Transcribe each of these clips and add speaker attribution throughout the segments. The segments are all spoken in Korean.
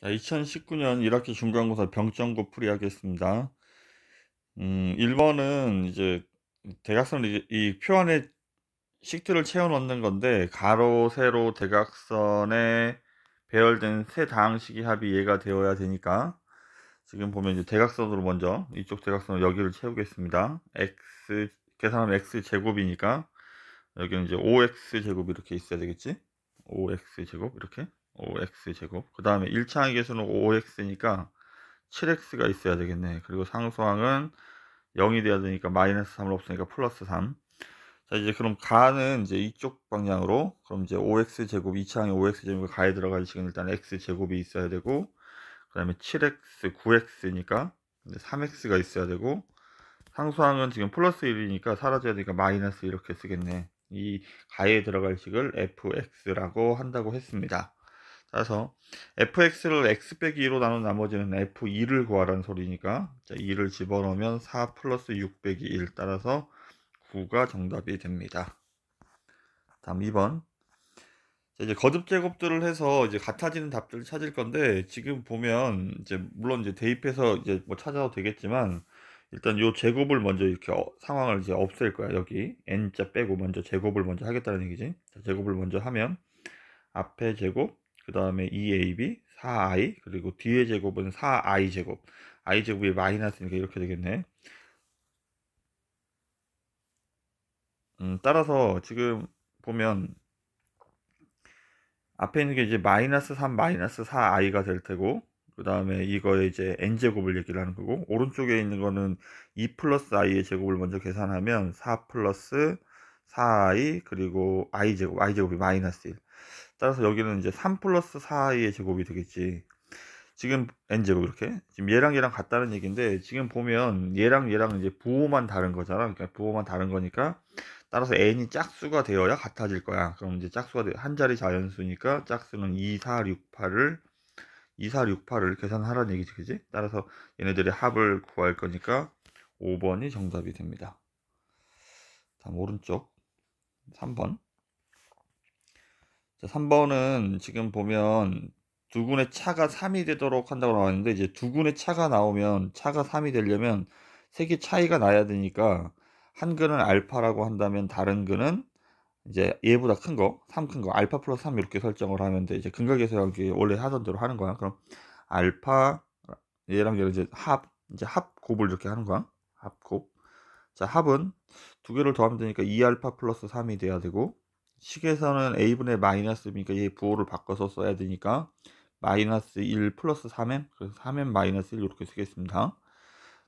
Speaker 1: 자, 2019년 1학기 중간고사 병점고 풀이하겠습니다. 음, 1번은 이제 대각선 이표 안에 식들을 채워 넣는 건데 가로, 세로, 대각선에 배열된 세 다항식이 합이 예가 되어야 되니까 지금 보면 이제 대각선으로 먼저 이쪽 대각선을 여기를 채우겠습니다. x 계산하면 x 제곱이니까 여기는 이제 5x 제곱 이렇게 있어야 되겠지? 5x 제곱 이렇게 5x 제곱 그 다음에 1차 함계수는 5x니까 7x가 있어야 되겠네 그리고 상수항은 0이 돼야 되니까 마이너스 3을 없으니까 플러스 3자 이제 그럼 가는 이제 이쪽 방향으로 그럼 이제 5x 제곱 2차 항의 5x 제곱 가에 들어가지금 일단 x 제곱이 있어야 되고 그 다음에 7x 9x니까 3x가 있어야 되고 상수항은 지금 플러스 1이니까 사라져야 되니까 마이너스 이렇게 쓰겠네 이 가에 들어갈 식을 fx라고 한다고 했습니다 따서 fx를 x 빼기 2로 나눈 나머지는 f2를 구하라는 소리니까 자, 2를 집어넣으면 4 플러스 6 빼기 1 따라서 9가 정답이 됩니다. 다음 2번 자, 이제 거듭 제곱들을 해서 이제 같아지는 답들을 찾을 건데 지금 보면 이제 물론 이제 대입해서 이제 뭐 찾아도 되겠지만 일단 요 제곱을 먼저 이렇게 어, 상황을 이제 없앨 거야 여기 n자 빼고 먼저 제곱을 먼저 하겠다는 얘기지 자, 제곱을 먼저 하면 앞에 제곱 그 다음에 2ab, e 4i, 그리고 뒤의 제곱은 4i 제곱. i 제곱이 마이너스니까 이렇게 되겠네. 음, 따라서 지금 보면 앞에 있는 게 이제 마이너스 3, 마이너스 4i가 될 테고, 그 다음에 이거에 이제 n제곱을 얘기를 하는 거고, 오른쪽에 있는 거는 2 e 플러스 i의 제곱을 먼저 계산하면 4 플러스 4i, 그리고 i제곱, i제곱이 마이너스 1. 따라서 여기는 이제 3 플러스 4의 제곱이 되겠지. 지금 n제곱 이렇게 지금 얘랑 얘랑 같다는 얘기인데 지금 보면 얘랑 얘랑 이제 부호만 다른 거잖아 그러니까 부호만 다른 거니까 따라서 n이 짝수가 되어야 같아질 거야 그럼 이제 짝수가 되, 한 자리 자연수니까 짝수는 2, 4, 6, 8을 2, 4, 6, 8을 계산하라는 얘기지 그지 따라서 얘네들의 합을 구할 거니까 5번이 정답이 됩니다 다음 오른쪽 3번 3번은 지금 보면 두 군의 차가 3이 되도록 한다고 나왔는데 이제 두 군의 차가 나오면 차가 3이 되려면 세개 차이가 나야 되니까 한 근은 알파라고 한다면 다른 근은 이제 얘보다 큰 거, 3 큰 거, 알파 플러스 3 이렇게 설정을 하면 돼. 이제 근각에서 여기 원래 하던 대로 하는 거야. 그럼 알파 얘랑 얘랑 이제 합, 이제 합곱을 이렇게 하는 거야. 합곱. 자, 합은 두 개를 더하면 되니까 2알파 플러스 3이 돼야 되고 식에서는 a분의 마이너스니까 얘 부호를 바꿔서 써야 되니까 마이너스 1 플러스 3m 그래서 3m 마이너스 1 이렇게 쓰겠습니다.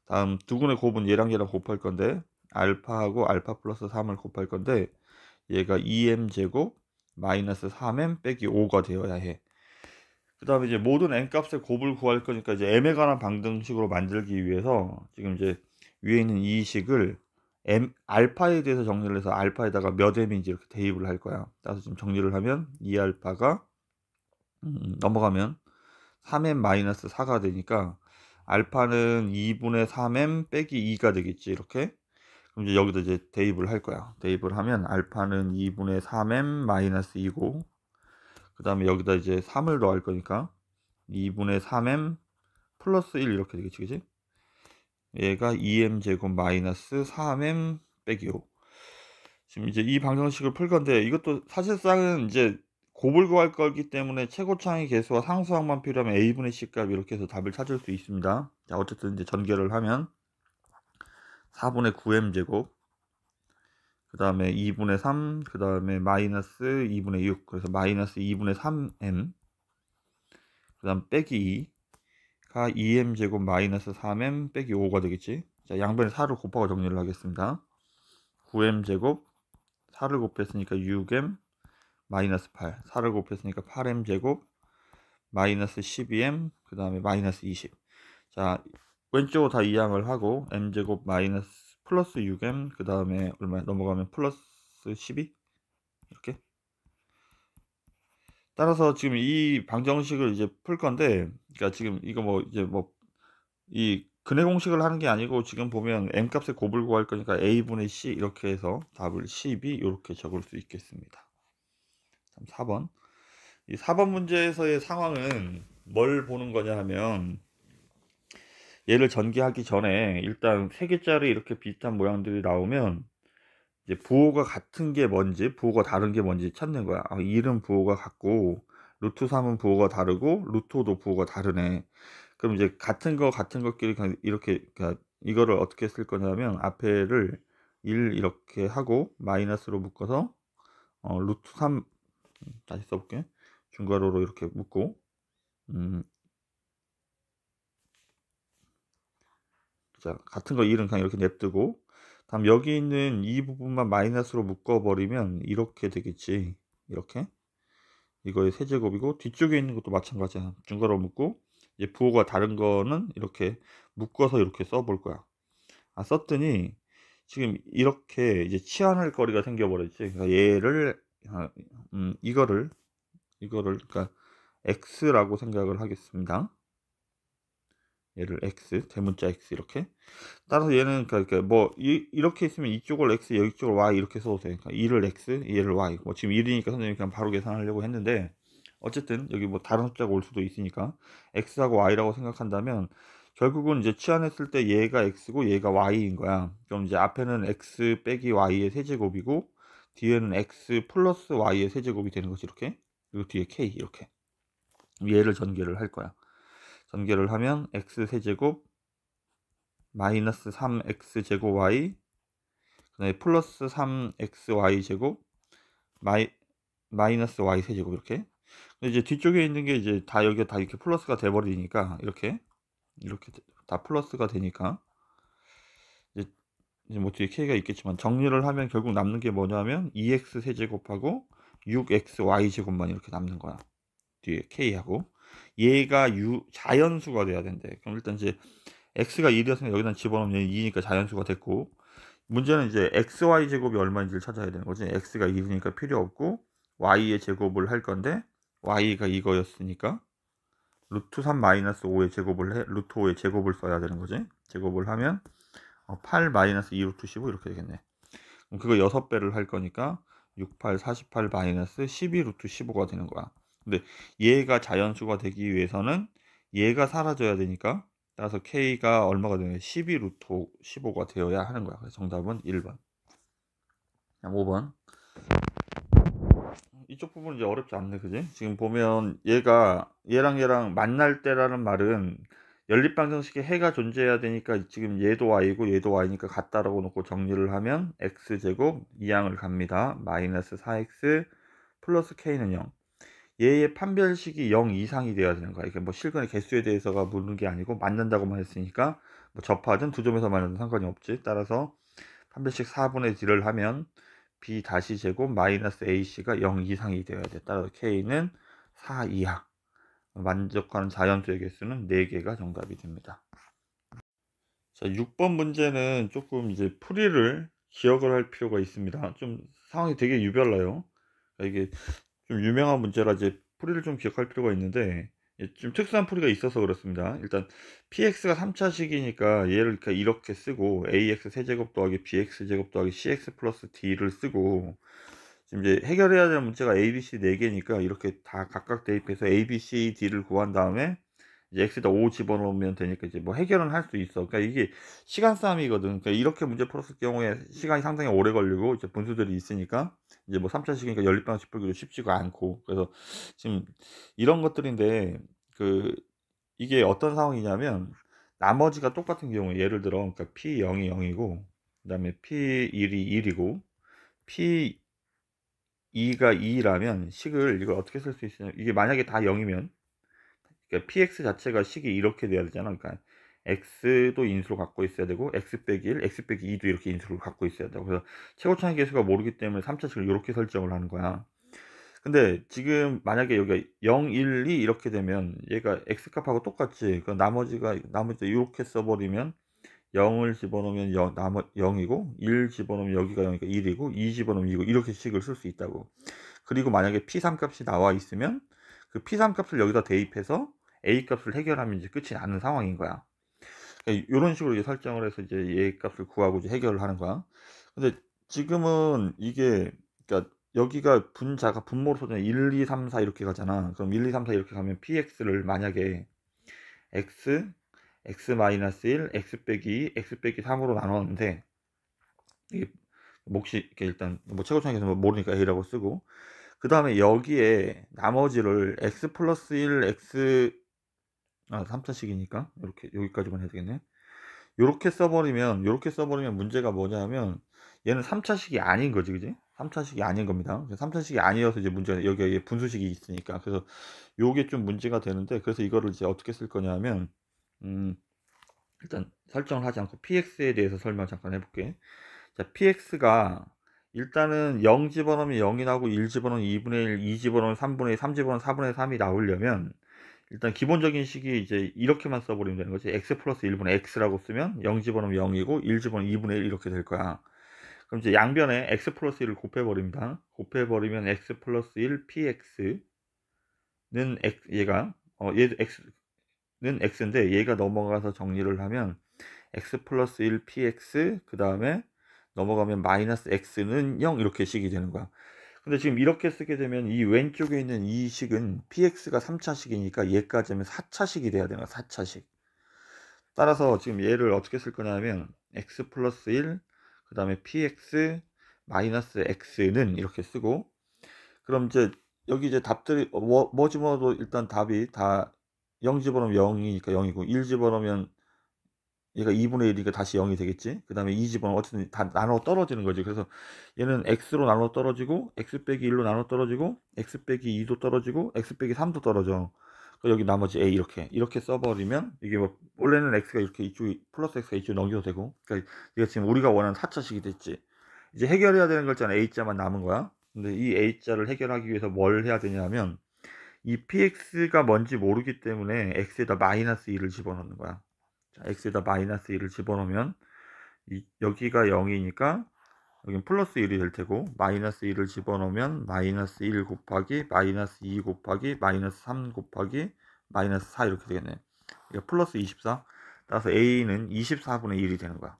Speaker 1: 다음 두근의 곱은 얘랑 얘랑 곱할 건데 알파하고 알파 플러스 3을 곱할 건데 얘가 2m 제곱 마이너스 3m 빼기 5가 되어야 해. 그 다음에 이제 모든 n 값의 곱을 구할 거니까 이제 m에 관한 방등식으로 만들기 위해서 지금 이제 위에 있는 이식을 M, 알파에 대해서 정리를 해서 알파에다가 몇 m인지 이렇게 대입을 할 거야. 따라서 지금 정리를 하면 2알파가 음, 넘어가면 3m 4가 되니까 알파는 2분의 3m 빼기 2가 되겠지 이렇게 그럼 이제 여기다 이제 대입을 할 거야 대입을 하면 알파는 2분의 3m 2고 그 다음에 여기다 이제 3을 더할 거니까 2분의 3m 플러스 1 이렇게 되겠지 그치 얘가 2m 제곱 마이너스 3m 빼기 5 지금 이제 이 방정식을 풀 건데 이것도 사실상은 이제 고불고할 거기 때문에 최고창의 개수와 상수항만 필요하면 a분의 c값 이렇게 해서 답을 찾을 수 있습니다. 자 어쨌든 이제 전개를 하면 4분의 9m 제곱 그 다음에 2분의 3, 그 다음에 마이너스 2분의 6, 그래서 마이너스 2분의 3m, 그 다음 빼기 2, 가 2m 제곱 마이너스 3m 빼기 5가 되겠지. 자, 양변에 4를 곱하고 정리를 하겠습니다. 9m 제곱 4를 곱했으니까 6m 마이너스 8 4를 곱했으니까 8m 제곱 마이너스 12m 그 다음에 마이너스 20 자, 왼쪽으로 다 이항을 하고 m제곱 마이너스 플러스 6m 그 다음에 얼마 넘어가면 플러스 12 이렇게 따라서 지금 이 방정식을 이제 풀 건데, 그러니까 지금 이거 뭐 이제 뭐 이 근해 공식을 하는 게 아니고 지금 보면 m 값에 곱을 구할 거니까 a 분의 c 이렇게 해서 답을 12 이렇게 적을 수 있겠습니다. 4번. 이 4번 문제에서의 상황은 뭘 보는 거냐 하면 얘를 전개하기 전에 일단 세 개짜리 이렇게 비슷한 모양들이 나오면 이제 부호가 같은 게 뭔지 부호가 다른 게 뭔지 찾는 거야. 아, 1은 부호가 같고 루트 3은 부호가 다르고 루토도 부호가 다르네. 그럼 이제 같은 거 같은 것끼리 그냥 이렇게 그러 그러니까 이거를 어떻게 쓸 거냐면 앞에를 1 이렇게 하고 마이너스로 묶어서 어, 루트 3 음, 다시 써볼게. 중괄호로 이렇게 묶고 음, 자 같은 거 이름 그냥 이렇게 냅두고 다음 여기 있는 이 부분만 마이너스로 묶어버리면 이렇게 되겠지. 이렇게. 이거의 세제곱이고 뒤쪽에 있는 것도 마찬가지야. 중괄호 묶고 이제 부호가 다른 거는 이렇게 묶어서 이렇게 써 볼 거야. 아 썼더니 지금 이렇게 이제 치환할 거리가 생겨버렸지. 그러니까 얘를 아, 음, 이거를 이거를 그러니까 x라고 생각을 하겠습니다. 얘를 x 대문자 x 이렇게 따라서 얘는 그러니까 뭐 이, 렇게 있으면 이쪽을 x 여기 쪽을 y 이렇게 써도 되니까 2를 x 얘를 y 뭐 지금 1이니까 선생님 그냥 바로 계산하려고 했는데 어쨌든 여기 뭐 다른 숫자가 올 수도 있으니까 x하고 y라고 생각한다면 결국은 이제 치환했을 때 얘가 x고 얘가 y인 거야 그럼 이제 앞에는 x 빼기 y의 세제곱이고 뒤에는 x 플러스 y의 세제곱이 되는 거지 이렇게 그리고 뒤에 k 이렇게 얘를 전개를 할 거야 전개를 하면 x 세제곱 마이너스 3x 제곱 y 그다음에 플러스 3xy 제곱 마이 마이너스 y 세제곱 이렇게 근데 이제 뒤쪽에 있는 게 이제 다 여기 다 이렇게 플러스가 돼버리니까 이렇게 이렇게 다 플러스가 되니까 이제 뭐 뒤에 k가 있겠지만 정리를 하면 결국 남는 게 뭐냐면 2x 세제곱하고 6xy 제곱만 이렇게 남는 거야 뒤에 k하고 얘가 유, 자연수가 돼야 된대. 그럼 일단 이제 x가 1이었으면 여기다 집어넣으면 2니까 자연수가 됐고 문제는 이제 xy 제곱이 얼마인지를 찾아야 되는 거지. x가 1이니까 필요 없고 y의 제곱을 할 건데 y가 이거였으니까 루트 3 마이너스 5의 제곱을 해, 루트 5의 제곱을 써야 되는 거지. 제곱을 하면 8 어, 마이너스 2 루트 15 이렇게 되겠네. 그럼 그거 6배를 할 거니까 6, 8, 48 마이너스 12 루트 15가 되는 거야. 근데 얘가 자연수가 되기 위해서는 얘가 사라져야 되니까 따라서 k가 얼마가 되냐 12 루트 15가 되어야 하는 거야. 그래서 정답은 1번. 5번. 이쪽 부분 이제 어렵지 않네, 그지? 지금 보면 얘가 얘랑 얘랑 만날 때라는 말은 연립 방정식에 해가 존재해야 되니까 지금 얘도 y고 얘도 y니까 같다라고 놓고 정리를 하면 x 제곱 2항을 갑니다. 마이너스 4x 플러스 k는 0. 얘의 판별식이 0 이상이 되어야 되는 거야. 이게 뭐 실근의 개수에 대해서가 묻는 게 아니고 맞는다고만 했으니까 뭐 접하든 두 점에서 맞는 상관이 없지. 따라서 판별식 4분의 D를 하면 B 다시 제곱 마이너스 AC가 0 이상이 되어야 돼. 따라서 K는 4 이하. 만족하는 자연수의 개수는 4개가 정답이 됩니다. 자, 6번 문제는 조금 이제 풀이를 기억을 할 필요가 있습니다. 좀 상황이 되게 유별나요. 그러니까 이게 좀 유명한 문제라 이제 풀이를 좀 기억할 필요가 있는데 예, 좀 특수한 풀이가 있어서 그렇습니다. 일단 px가 3차식이니까 얘를 이렇게 쓰고 ax 세제곱 더하기 bx 제곱 더하기 cx 플러스 d를 쓰고 지금 이제 해결해야 될 문제가 a, b, c 4개니까 이렇게 다 각각 대입해서 a, b, c, d를 구한 다음에 이제 x에다 5 집어넣으면 되니까 이제 뭐 해결은 할 수 있어. 그러니까 이게 시간 싸움이거든. 그러니까 이렇게 문제 풀었을 경우에 시간이 상당히 오래 걸리고 이제 분수들이 있으니까 이제 뭐 3차식이니까 연립방식 풀기도 쉽지가 않고 그래서 지금 이런 것들인데 그 이게 어떤 상황이냐면 나머지가 똑같은 경우에 예를 들어 그러니까 p0이 0이고 그다음에 p1이 1이고 p2가 2라면 식을 이걸 어떻게 쓸 수 있으냐 이게 만약에 다 0이면 그러니까 px 자체가 식이 이렇게 돼야 되잖아. 그러니까 x도 인수를 갖고 있어야 되고 x 빼기 1, x 빼기 2도 이렇게 인수를 갖고 있어야 되고 그래서 최고차의 개수가 모르기 때문에 3차식을 이렇게 설정을 하는 거야. 근데 지금 만약에 여기가 0, 1, 2 이렇게 되면 얘가 x값하고 똑같지. 그 나머지가 나머지 이렇게 써버리면 0을 집어넣으면 0, 나머, 0이고 1 집어넣으면 여기가 0이니까 1이고 2 집어넣으면 2고 이렇게 식을 쓸 수 있다고. 그리고 만약에 p3 값이 나와 있으면 그 p3 값을 여기다 대입해서 a 값을 해결하면 이제 끝이 나는 상황인 거야. 그러니까 이런 식으로 이제 설정을 해서 이제 a 값을 구하고 이제 해결을 하는 거야. 근데 지금은 이게 그러니까 여기가 분자가 분모로 소잖 1, 2, 3, 4 이렇게 가잖아. 그럼 1, 2, 3, 4 이렇게 가면 px를 만약에 x, x-1, x 2 x 3으로 나눴는데 이게 몫이 이렇게 일단 뭐 최고창에서 뭐 모르니까 a라고 쓰고 그 다음에 여기에 나머지를 x 플러스 1, x 아 3차식이니까 이렇게 여기까지만 해야 되겠네 이렇게 써버리면 이렇게 써버리면 문제가 뭐냐면 얘는 3차식이 아닌 거지 그지 3차식이 아닌 겁니다 3차식이 아니어서 이제 문제가 여기에 분수식이 있으니까 그래서 요게 좀 문제가 되는데 그래서 이거를 이제 어떻게 쓸 거냐면 하음 일단 설정을 하지 않고 px에 대해서 설명 잠깐 해볼게 자 px가 일단은 0 집어넣으면 0이 나오고 1 집어넣으면 2분의 1, 2 집어넣으면 3분의 1, 3 집어넣으면 4분의 3이 나오려면 일단 기본적인 식이 이제 이렇게만 써버리면 되는 거지 x 플러스 1분의 x라고 쓰면 0 집어넣으면 0이고 1 집어넣으면 2분의 1 이렇게 될 거야 그럼 이제 양변에 x 플러스 1을 곱해버립니다 곱해버리면 x 플러스 1 px는 x, 얘가 어, 얘 x는 x인데 얘가 넘어가서 정리를 하면 x 플러스 1 px 그 다음에 넘어가면 마이너스 x는 0 이렇게 식이 되는 거야 근데 지금 이렇게 쓰게 되면 이 왼쪽에 있는 이 식은 px가 3차식이니까 얘까지 하면 4차식이 돼야 되는 거야 4차식 따라서 지금 얘를 어떻게 쓸 거냐 면 x 플러스 1그 다음에 px 마이너스 x는 이렇게 쓰고 그럼 이제 여기 이제 답들이 뭐, 뭐 집어넣어도 일단 답이 다 0 집어넣으면 0이니까 0이고 1 집어넣으면 얘가 2분의 1이니까 다시 0이 되겠지. 그 다음에 2집은 어쨌든 다 나눠 떨어지는 거지. 그래서 얘는 x로 나눠 떨어지고 x 빼기 1로 나눠 떨어지고 x 빼기 2도 떨어지고 x 빼기 3도 떨어져. 여기 나머지 a 이렇게 이렇게 써버리면 이게 뭐 원래는 x가 이렇게 이쪽이 플러스 x가 이쪽 넘겨도 되고 그러니까 이게 지금 우리가 원하는 4차식이 됐지 이제 해결해야 되는 걸잖아 a자만 남은 거야 근데 이 a자를 해결하기 위해서 뭘 해야 되냐면 이 px가 뭔지 모르기 때문에 x에다 마이너스 2를 집어넣는 거야 자, x에다 마이너스 1을 집어넣으면 이, 여기가 0이니까 여긴 플러스 1이 될 테고 마이너스 1을 집어넣으면 마이너스 1 곱하기 마이너스 2 곱하기 마이너스 3 곱하기 마이너스 4 이렇게 되겠네 그러니까 플러스 24 따라서 a는 24분의 1이 되는 거야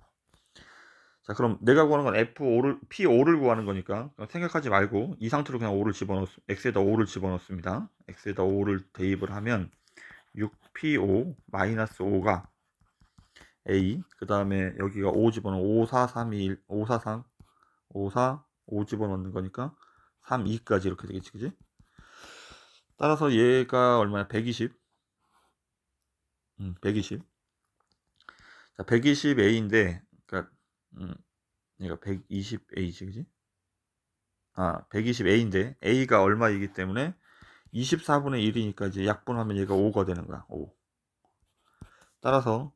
Speaker 1: 자 그럼 내가 구하는 건 F5를 P5를 구하는 거니까 생각하지 말고 이 상태로 그냥 5를 집어넣 X에다 5를 집어넣습니다 X에다 5를 대입을 하면 6P5 마이너스 5가 A 그 다음에 여기가 5집어넣은 5, 4, 3, 2, 1 5, 4, 3 5, 4, 5 집어넣는 거니까 3, 2까지 이렇게 되겠지 그지? 따라서 얘가 얼마야? 120 음, 120 자, 120A인데 그러니까 음, 얘가 120A지 그지? 아 120A인데 A가 얼마이기 때문에 24분의 1이니까 이제 약분하면 얘가 5가 되는 거야 5 따라서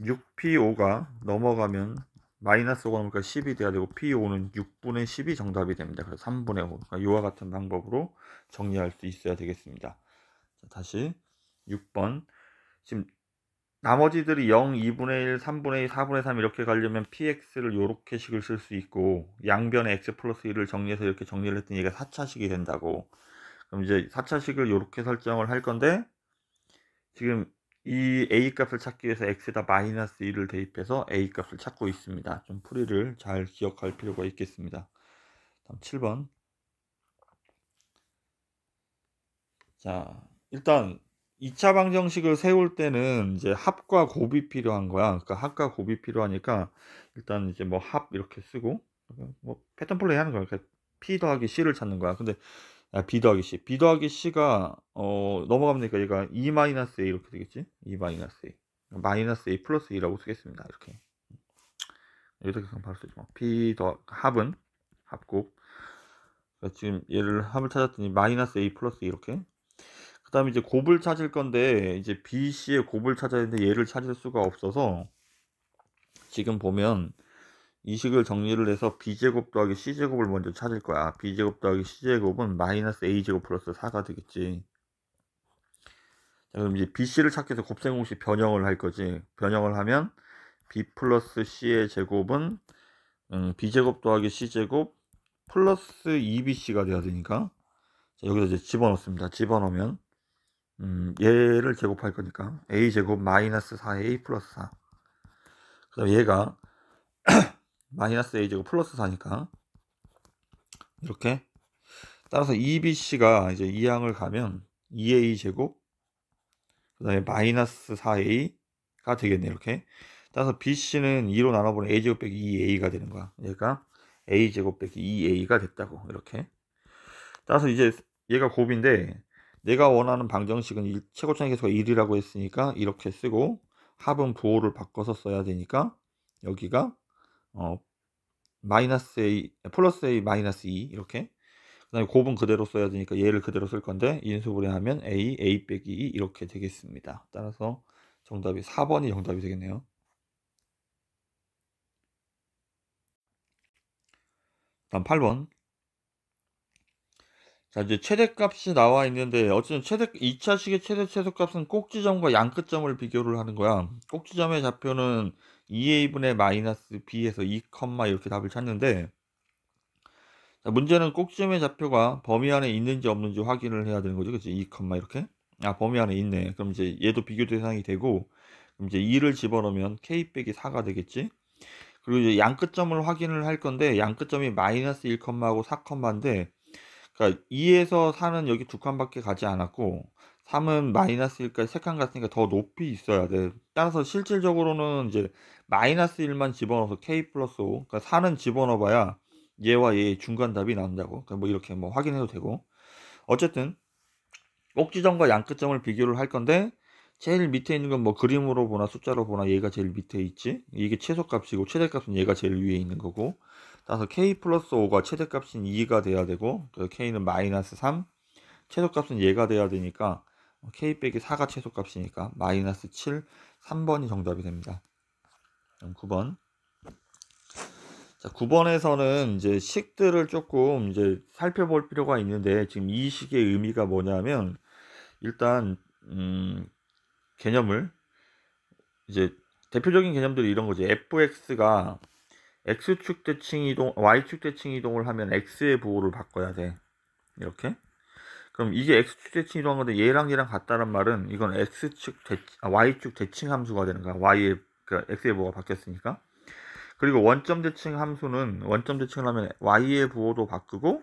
Speaker 1: 6P5가 넘어가면 마이너스 5가 넘으니까 10이 돼야 되고 P5는 6분의 10이 정답이 됩니다. 그래서 3분의 5. 그러니까 이와 같은 방법으로 정리할 수 있어야 되겠습니다. 자, 다시 6번. 지금 나머지들이 0, 2분의 1, 3분의 2, 4분의 3 이렇게 가려면 px를 이렇게 식을 쓸 수 있고 양변에 x 플러스 1을 정리해서 이렇게 정리를 했더니 얘가 4차식이 된다고 그럼 이제 4차식을 이렇게 설정을 할 건데 지금 이 a 값을 찾기 위해서 x에다 마이너스 1을 대입해서 a 값을 찾고 있습니다. 좀 풀이를 잘 기억할 필요가 있겠습니다. 다음 7번. 자, 일단 2차 방정식을 세울 때는 이제 합과 곱이 필요한 거야. 그러니까 합과 곱이 필요하니까 일단 이제 뭐 합 이렇게 쓰고 뭐 패턴 플레이 하는 거야. 그러니까 p 더하기 c를 찾는 거야. 근데 B 아, 더하기 C. B 더하기 C가 어, 넘어가면 되니까 얘가 E 마이너스 A 이렇게 되겠지? E 마이너스 A. 마이너스 A 플러스 E라고 쓰겠습니다. 이렇게. 여기다 바로 쓰지 뭐. B 더 합은 합곱. 그러니까 지금 얘를 합을 찾았더니 마이너스 A 플러스 이렇게. 그 다음에 이제 곱을 찾을 건데 이제 B, C의 곱을 찾아야 되는데 얘를 찾을 수가 없어서 지금 보면 이 식을 정리를 해서 b제곱 더하기 c제곱을 먼저 찾을 거야. b제곱 더하기 c제곱은 마이너스 a제곱 플러스 4가 되겠지. 자, 그럼 이제 bc를 찾기 위해서 곱셈공식 변형을 할 거지. 변형을 하면 b 플러스 c의 제곱은 음, b제곱 더하기 c제곱 플러스 2bc가 e 돼야 되니까 자, 여기서 이제 집어넣습니다. 집어넣으면 음, 얘를 제곱할 거니까 a제곱 마이너스 4a 플러스 4그다 얘가 마이너스 a제곱 플러스 4니까 이렇게 따라서 EBC가 이제 이 항을 가면 2a 제곱 그 다음에 마이너스 4a가 되겠네 이렇게 따라서 BC는 2로 나눠보는 a제곱 빼기 2a가 되는 거야 그러니까 a제곱 빼기 2a가 됐다고 이렇게 따라서 이제 얘가 곱인데 내가 원하는 방정식은 최고차의 계수가 1이라고 했으니까 이렇게 쓰고 합은 부호를 바꿔서 써야 되니까 여기가 어, 마이너스 a 플러스 a 마이너스 2 e 이렇게 그다음에 곱은 그대로 써야 되니까 얘를 그대로 쓸 건데 인수분해하면 a a 빼기 2 e 이렇게 되겠습니다. 따라서 정답이 4번이 정답이 되겠네요. 다음 8번 자, 이제 최대값이 나와 있는데 어쨌든 최대 2차 시계 최대 최소값은 꼭지점과 양끝점을 비교를 하는 거야. 꼭지점의 좌표는 2a분의 마이너스 b에서 2, 이렇게 답을 찾는데 자, 문제는 꼭지점의 좌표가 범위 안에 있는지 없는지 확인을 해야 되는 거죠. 그치? 2, 이렇게. 아, 범위 안에 있네. 그럼 이제 얘도 비교 대상이 되고 그럼 이제 2를 집어넣으면 k 빼기 4가 되겠지. 그리고 이제 양끝점을 확인을 할 건데 양끝점이 마이너스 1, 하고 4인데 그러니까 2에서 4는 여기 두 칸밖에 가지 않았고 3은 마이너스 1까지 세칸 갔으니까 더 높이 있어야 돼. 따라서 실질적으로는 이제 마이너스 1만 집어넣어서 k 플러스 5 그러니까 4는 집어넣어봐야 얘와 얘의 중간 답이 나온다고. 그러니까 뭐 이렇게 뭐 확인해도 되고. 어쨌든 꼭지점과 양끝점을 비교를 할 건데 제일 밑에 있는 건 뭐 그림으로 보나 숫자로 보나 얘가 제일 밑에 있지. 이게 최소값이고 최대값은 얘가 제일 위에 있는 거고. 따라서 k 플러스 5가 최대값인 2가 돼야 되고 그 k는 마이너스 3 최소값은 얘가 돼야 되니까 어, k 빼기 4가 최소값이니까 마이너스 7 3번이 정답이 됩니다. 9번 자, 9번에서는 이제 식들을 조금 이제 살펴볼 필요가 있는데 지금 이 식의 의미가 뭐냐면 일단 음, 개념을 이제 대표적인 개념들이 이런 거지. fx가 x축 대칭 이동, y축 대칭 이동을 하면 x의 부호를 바꿔야 돼. 이렇게. 그럼 이게 x축 대칭 이동한 건데 얘랑 얘랑 같다는 말은 이건 x축 대 아, y축 대칭 함수가 되는 거야. y의 그니까 x의 부호가 바뀌었으니까. 그리고 원점 대칭 함수는 원점 대칭을 하면 y의 부호도 바꾸고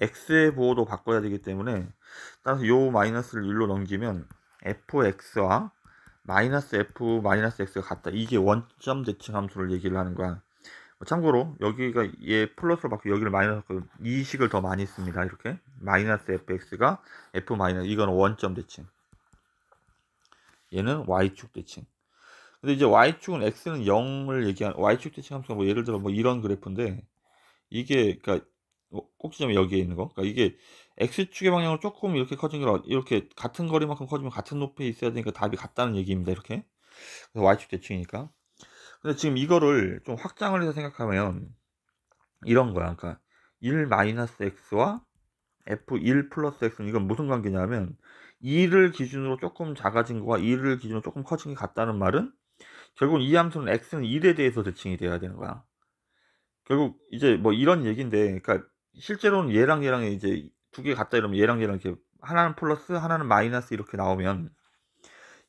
Speaker 1: x의 부호도 바꿔야 되기 때문에 따라서 요 마이너스를 1로 넘기면 fx와 마이너스 f 마이너스 x가 같다. 이게 원점 대칭 함수를 얘기를 하는 거야. 뭐 참고로 여기가 얘 플러스로 바뀌고 여기를 마이너스이 그 식을 더 많이 씁니다. 이렇게 마이너스 fx가 f 마이너스 이건 원점 대칭. 얘는 y축 대칭. 근데 이제 y축은 x는 0을 얘기한 y축 대칭 함수가 뭐 예를 들어 뭐 이런 그래프인데 이게 그러니까 어, 꼭지점이 여기에 있는 거. 그러니까 이게 x축의 방향으로 조금 이렇게 커진 거라 이렇게 같은 거리만큼 커지면 같은 높이에 있어야 되니까 답이 같다는 얘기입니다. 이렇게. 그래서 y축 대칭이니까. 근데 지금 이거를 좀 확장을 해서 생각하면 이런 거야. 그러니까 1 마이너스 x와 f1 플러스 x는 이건 무슨 관계냐면 2를 기준으로 조금 작아진 거와 2를 기준으로 조금 커진 게 같다는 말은 결국 이 함수는 x는 1에 대해서 대칭이 돼야 되는 거야. 결국 이제 뭐 이런 얘기인데 그러니까 실제로는 얘랑 얘랑 이제 두 개 같다 이러면 얘랑 얘랑 이렇게 하나는 플러스 하나는 마이너스 이렇게 나오면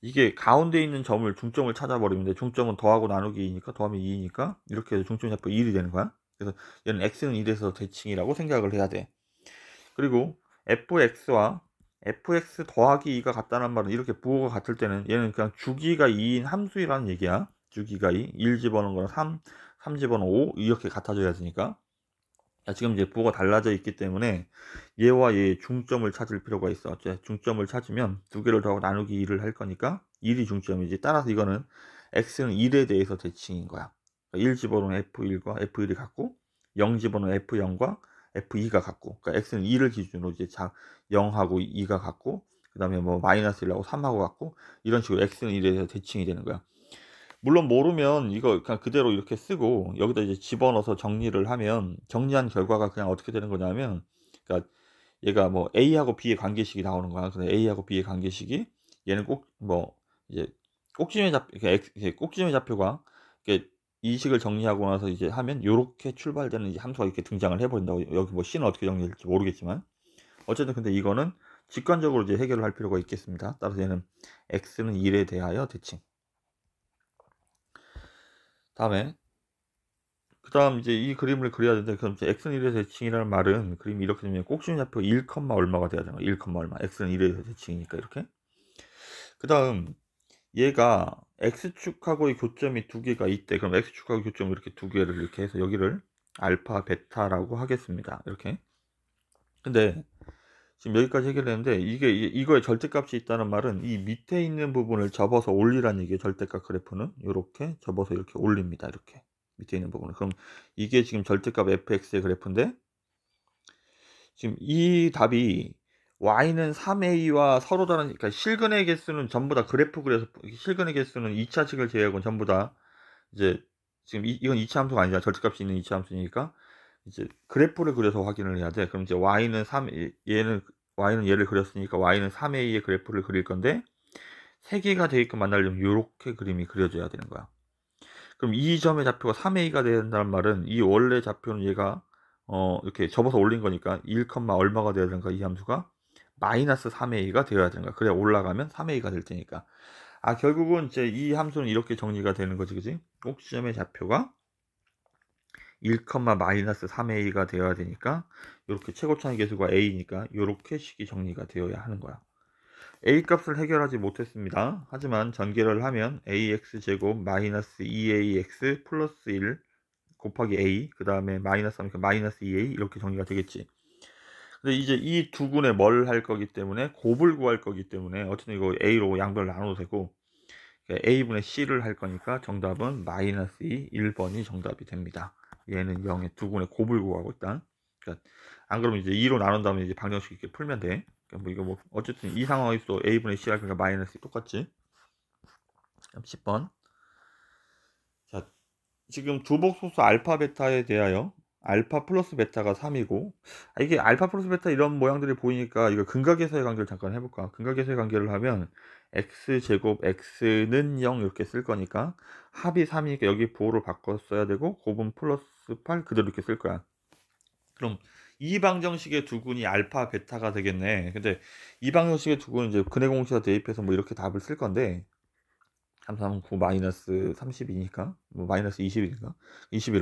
Speaker 1: 이게 가운데 있는 점을 중점을 찾아버리면데 중점은 더하고 나누기이니까 더하면 2이니까 이렇게 해서 중점이 자꾸 2이 되는 거야. 그래서 얘는 x는 1에서 대칭이라고 생각을 해야 돼. 그리고 fx와 fx 더하기 2가 같다는 말은 이렇게 부호가 같을 때는 얘는 그냥 주기가 2인 함수이라는 얘기야. 주기가 2, 1 집어넣은 거랑 3, 3 집어넣은 5 이렇게 같아져야 되니까 아, 지금 이제 부호가 달라져 있기 때문에 얘와 얘의 중점을 찾을 필요가 있어. 중점을 찾으면 두 개를 더 나누기 2를 할 거니까 1이 중점이지. 따라서 이거는 x는 1에 대해서 대칭인 거야. 1집어넣으 그러니까 f1과 f1이 같고 0집어넣으 f0과 f2가 같고 그러니까 x는 2를 기준으로 이제 자 0하고 2가 같고 그 다음에 뭐 마이너스 1하고 3하고 같고 이런 식으로 x는 1에 대해서 대칭이 되는 거야. 물론 모르면 이거 그냥 그대로 이렇게 쓰고 여기다 이제 집어넣어서 정리를 하면 정리한 결과가 그냥 어떻게 되는 거냐면 그러니까 얘가 뭐 A하고 B의 관계식이 나오는 거야. 그래서 A하고 B의 관계식이 얘는 꼭 뭐 이제 꼭지점의 좌표, 꼭지점의 좌표가 이 식을 정리하고 나서 이제 하면 요렇게 출발되는 이제 함수가 이렇게 등장을 해버린다고 여기 뭐 C는 어떻게 정리될지 모르겠지만 어쨌든 근데 이거는 직관적으로 이제 해결을 할 필요가 있겠습니다. 따라서 얘는 x는 1에 대하여 대칭 다음에 그 다음 이제 이 그림을 그려야 되는데 그럼 이제 x는 1에서 대칭이라는 말은 그림이 이렇게 되면 꼭지는 좌표 1, 얼마가 돼야 되는 거야 1, 얼마 x는 1에서 대칭이니까 이렇게 그 다음 얘가 x축하고의 교점이 두 개가 있대 그럼 x축하고 교점 이렇게 두 개를 이렇게 해서 여기를 알파 베타라고 하겠습니다 이렇게 근데 지금 여기까지 해결했는데 이게 이거에 절대값이 있다는 말은 이 밑에 있는 부분을 접어서 올리라는 얘기예요. 절대값 그래프는 이렇게 접어서 이렇게 올립니다. 이렇게 밑에 있는 부분을 그럼 이게 지금 절대값 fx의 그래프인데 지금 이 답이 y는 3a와 서로 다른 그러니까 실근의 개수는 전부 다 그래프 그래서 실근의 개수는 2차식을 제외하고는 전부 다 이제 지금 이, 건 2차 함수가 아니라 절대값이 있는 2차 함수니까 이제 그래프를 그려서 확인을 해야 돼. 그럼 이제 y는 3, 얘는 y는 얘를 그렸으니까 y는 3a의 그래프를 그릴 건데 세 개가 되게끔 만나려면 이렇게 그림이 그려져야 되는 거야. 그럼 이 점의 좌표가 3a가 된다는 말은 이 원래 좌표는 얘가 어 이렇게 접어서 올린 거니까 1, 얼마가 되어야 되는가 이 함수가 마이너스 3a가 되어야 되는 거야. 그래야 올라가면 3a가 될 테니까. 아 결국은 이제 이 함수는 이렇게 정리가 되는 거지, 그지? 옥시점의 좌표가 1마이너스 3a가 되어야 되니까 이렇게 최고차의 계수가 a니까 이렇게 식이 정리가 되어야 하는 거야. a 값을 해결하지 못했습니다. 하지만 전개를 하면 ax 제곱 마이너스 2ax 플러스 1 곱하기 a 그 다음에 마이너스 3이니까 그러니까 마이너스 2a 이렇게 정리가 되겠지. 근데 이제 이 두 군에 뭘 할 거기 때문에 곱을 구할 거기 때문에 어쨌든 이거 a로 양변을 나눠도 되고 그러니까 a분의 c를 할 거니까 정답은 마이너스 2 1번이 정답이 됩니다. 얘는 0에 두분의 곱을 구하고 있다. 그러니까 안 그러면 이제 2로 나눈 다음에 이제 방정식 이렇게 풀면 돼. 그러니까 뭐 이거 뭐 어쨌든 이상황에서 a분의 c라 그러니까 마이너스 똑같지. 그럼 10번. 자, 지금 주복소수 알파 베타에 대하여 알파 플러스 베타가 3이고 아, 이게 알파 플러스 베타 이런 모양들이 보이니까 이거 근각에서의 관계를 잠깐 해볼까 근각에서의 관계를 하면 x제곱 x는 0 이렇게 쓸 거니까 합이 3이니까 여기 보호를 바꿨어야 되고 곱은 플러스 플러스 8 그대로 이렇게 쓸 거야. 그럼 이 방정식의 두군이 알파 베타가 되겠네. 근데 이 방정식의 두군은 이제 근해 공식과 대입해서 뭐 이렇게 답을 쓸 건데 339 마이너스 30이니까 뭐 마이너스 2 0인가까2 1라인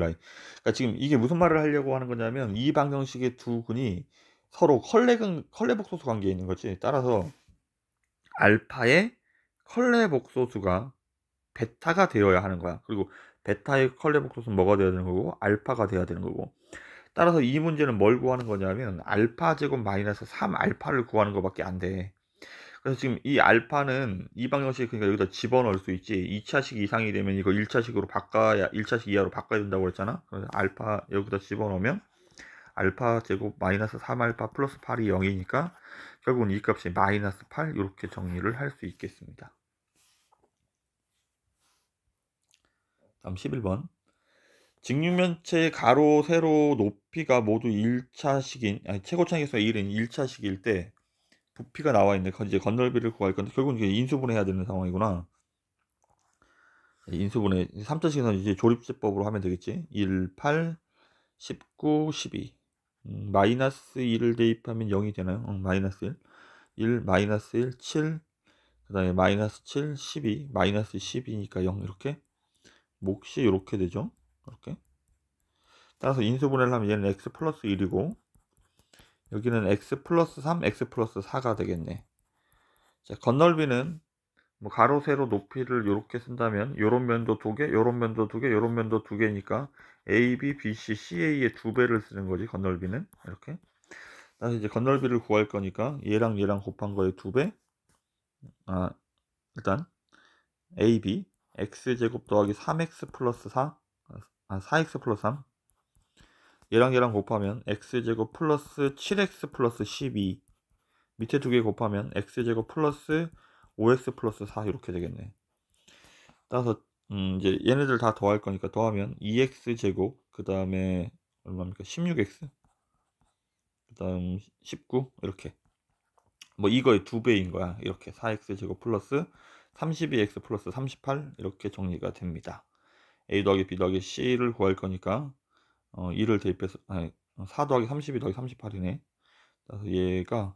Speaker 1: 그러니까 지금 이게 무슨 말을 하려고 하는 거냐면 이 방정식의 두군이 서로 컬레근 컬레복소수 관계에 있는 거지. 따라서 알파의 컬레복소수가 베타가 되어야 하는 거야. 그리고 베타의 컬레복소는 뭐가 돼야 되는 거고 알파가 돼야 되는 거고 따라서 이 문제는 뭘 구하는 거냐면 알파 제곱 마이너스 3 알파를 구하는 것밖에 안 돼. 그래서 지금 이 알파는 이 방정식 그러니까 여기다 집어넣을 수 있지 2차식 이상이 되면 이거 1차식으로 바꿔야 1차식 이하로 바꿔야 된다고 그랬잖아 그래서 알파 여기다 집어넣으면 알파 제곱 마이너스 3알파 플러스 8이 0이니까 결국은 이 값이 마이너스 8 이렇게 정리를 할 수 있겠습니다 다음 11번. 직육면체의 가로, 세로, 높이가 모두 1차식인, 아니, 최고차에서1은 1차식일 때 부피가 나와 있는데, 이제 건널비를 구할 건데, 결국은 이게 인수분해해야 되는 상황이구나. 인수분해, 3차식에서 이제 조립제법으로 하면 되겠지. 1, 8, 19, 12. 음, 마이너스 1을 대입하면 0이 되나요? 음, 마이너스 1. 1, 마이너스 1, 7. 그 다음에 마이너스 7, 12. 마이너스 12니까 0 이렇게. 몫이 이렇게 되죠. 이렇게. 따라서 인수분해를 하면 얘는 x 플러스 1이고 여기는 x 플러스 3, x 플러스 4가 되겠네. 자, 건널비는 뭐 가로, 세로, 높이를 이렇게 쓴다면 요런 면도 두 개, 요런 면도 두 개, 요런 면도 두 개니까 AB, BC, CA의 두 배를 쓰는 거지 건널비는 이렇게. 따라서 이제 건널비를 구할 거니까 얘랑 얘랑 곱한 거의 두 배. 아 일단 AB x제곱 더하기 3x 플러스 4? 아, 4x 플러스 3? 얘랑 얘랑 곱하면 x제곱 플러스 7x 플러스 12 밑에 두 개 곱하면 x제곱 플러스 5x 플러스 4 이렇게 되겠네 따라서 음, 이제 얘네들 다 더할 거니까 더하면 2x제곱 그 다음에 얼마입니까? 16x 그 다음 19 이렇게 뭐 이거의 두 배인 거야 이렇게 4x제곱 플러스 32x 플러스 38 이렇게 정리가 됩니다. a 더하기 b 더하기 c를 구할 거니까 어, 2를 대입해서 아니, 4 어, 더하기 32 더하기 38이네. 그래서 얘가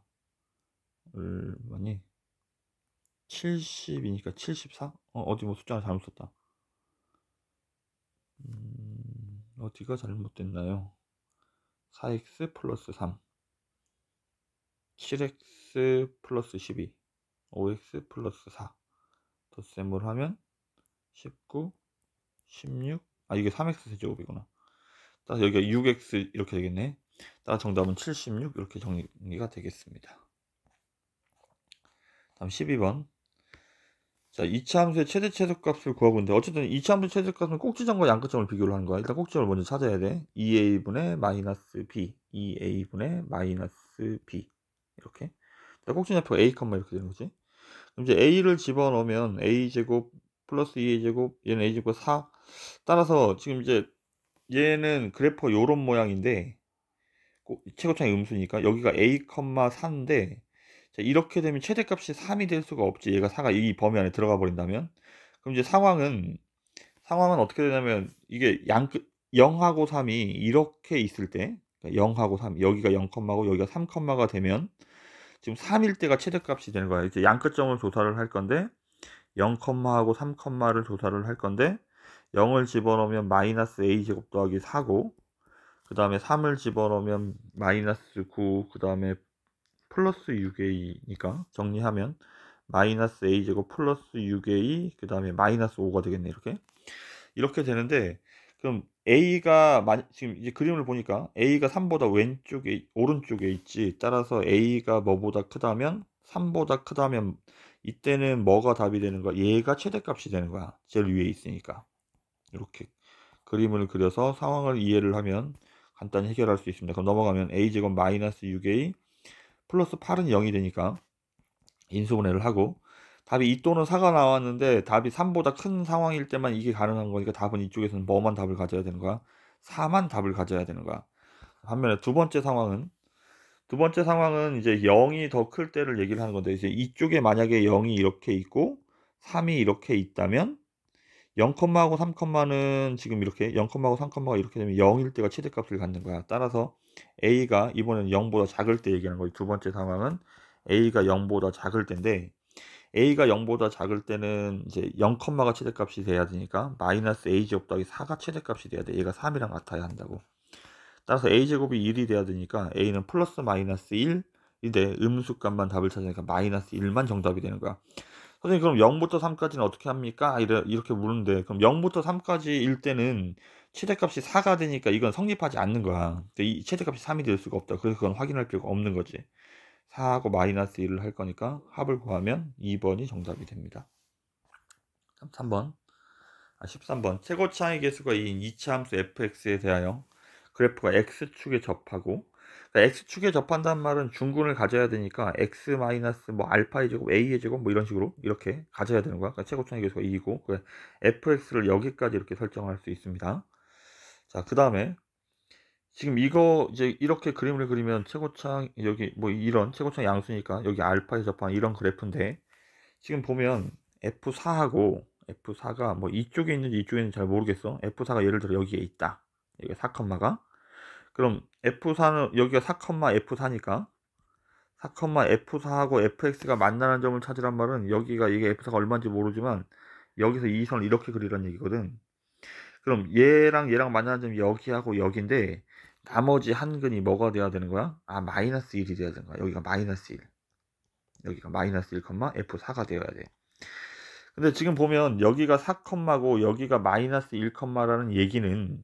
Speaker 1: 얼마니? 70이니까 74? 어, 어디 뭐 숫자를 잘못 썼다. 음, 어디가 잘못됐나요? 4x 플러스 3 7x 플러스 12 5x 플러스 4 덧셈을 하면 19, 16, 아 이게 3x 세제곱이구나. 따라서 여기가 6x 이렇게 되겠네. 따라 정답은 76 이렇게 정리가 되겠습니다. 다음 12번. 자, 2차 함수의 최대 최소값을 구하고있는데 어쨌든 2차 함수 최소값은 꼭지점과 양끝점을 비교를 하는 거야. 일단 꼭지점을 먼저 찾아야 돼. 2a분의 마이너스 b, 2a분의 마이너스 b 이렇게. 꼭지점표 a, 이렇게 되는 거지. 그럼 이제 a를 집어넣으면 a 제곱 플러스 2a e 제곱 얘는 a 제곱 4 따라서 지금 이제 얘는 그래퍼 요런 모양인데 최고창의 음수니까 여기가 a, 4인데 자, 이렇게 되면 최대값이 3이 될 수가 없지 얘가 4가 이 범위 안에 들어가 버린다면 그럼 이제 상황은 상황은 어떻게 되냐면 이게 양 0하고 3이 이렇게 있을 때 0하고 그러니까 3 여기가 0고 여기가 3가 되면 지금 3일대가 최대값이 되는 거야. 이제 양끝점을 조사를 할 건데 0하고3를 조사를 할 건데 0을 집어넣으면 마이너스 a제곱 더하기 4고 그 다음에 3을 집어넣으면 마이너스 9, 그 다음에 플러스 6a니까 정리하면 마이너스 a제곱 플러스 6a, 그 다음에 마이너스 5가 되겠네, 이렇게. 이렇게 되는데 그럼 A가 많 지금 이제 그림을 보니까 A가 3보다 왼쪽에 오른쪽에 있지. 따라서 A가 뭐보다 크다면 3보다 크다면 이때는 뭐가 답이 되는 거야? 얘가 최대값이 되는 거야. 제일 위에 있으니까. 이렇게 그림을 그려서 상황을 이해를 하면 간단히 해결할 수 있습니다. 그럼 넘어가면 a 제곱 마이너스 6a 플러스 8은 0이 되니까 인수분해를 하고 답이 2 또는 4가 나왔는데 답이 3보다 큰 상황일 때만 이게 가능한 거니까 답은 이쪽에서는 뭐만 답을 가져야 되는 거야? 4만 답을 가져야 되는 거야. 반면에 두 번째 상황은 두 번째 상황은 이제 0이 더 클 때를 얘기를 하는 건데 이제 이쪽에 만약에 0이 이렇게 있고 3이 이렇게 있다면 0콤마하고 3콤마는 지금 이렇게 0콤마하고 3콤마가 이렇게 되면 0일 때가 최대값을 갖는 거야. 따라서 A가 이번엔 0보다 작을 때 얘기하는 거지. 두 번째 상황은 A가 0보다 작을 때인데 a가 0보다 작을 때는 이제 0가 최대값이 돼야 되니까 마이너스 a제곱 더하기 4가 최대값이 돼야 돼. a가 3이랑 같아야 한다고. 따라서 a제곱이 1이 돼야 되니까 a는 플러스 마이너스 1인데 음수값만 답을 찾으니까 마이너스 1만 정답이 되는 거야. 선생님 그럼 0부터 3까지는 어떻게 합니까? 아, 이렇게 물는데 그럼 0부터 3까지 일 때는 최대값이 4가 되니까 이건 성립하지 않는 거야. 이 최대값이 3이 될 수가 없다. 그래서 그건 확인할 필요가 없는 거지. 4하고 마이너스 1을 할 거니까 합을 구하면 2번이 정답이 됩니다. 3번 아, 13번 최고 차의 개수가 2인 2차 함수 fx에 대하여 그래프가 x축에 접하고 그러니까 x축에 접한다는 말은 중근을 가져야 되니까 x 마이너스 뭐 알파의 제곱 a의 제곱 뭐 이런 식으로 이렇게 가져야 되는 거야. 그러니까 최고차의 개수가 2이고 그래, fx를 여기까지 이렇게 설정할 수 있습니다. 자, 그 다음에 지금 이거 이제 이렇게 그림을 그리면 최고창 여기 뭐 이런 최고창 양수니까 여기 알파 에서한 이런 그래프인데 지금 보면 F4하고 F4가 뭐 이쪽에 있는지 이쪽에 있는지 잘 모르겠어. F4가 예를 들어 여기에 있다. 여기 4컴마가 그럼 F4는 여기가 4컴마 F4니까 4컴마 F4하고 FX가 만나는 점을 찾으란 말은 여기가 이게 F4가 얼마인지 모르지만 여기서 이 선을 이렇게 그리란 얘기거든. 그럼 얘랑 얘랑 만나는 점이 여기하고 여기인데 나머지 한 근이 뭐가 돼야 되는 거야? 아, 마이너스 1이 돼야 되는 거야. 여기가 마이너스 1. 여기가 마이너스 1, F4가 되어야 돼. 근데 지금 보면 여기가 4고 여기가 마이너스 1라는 얘기는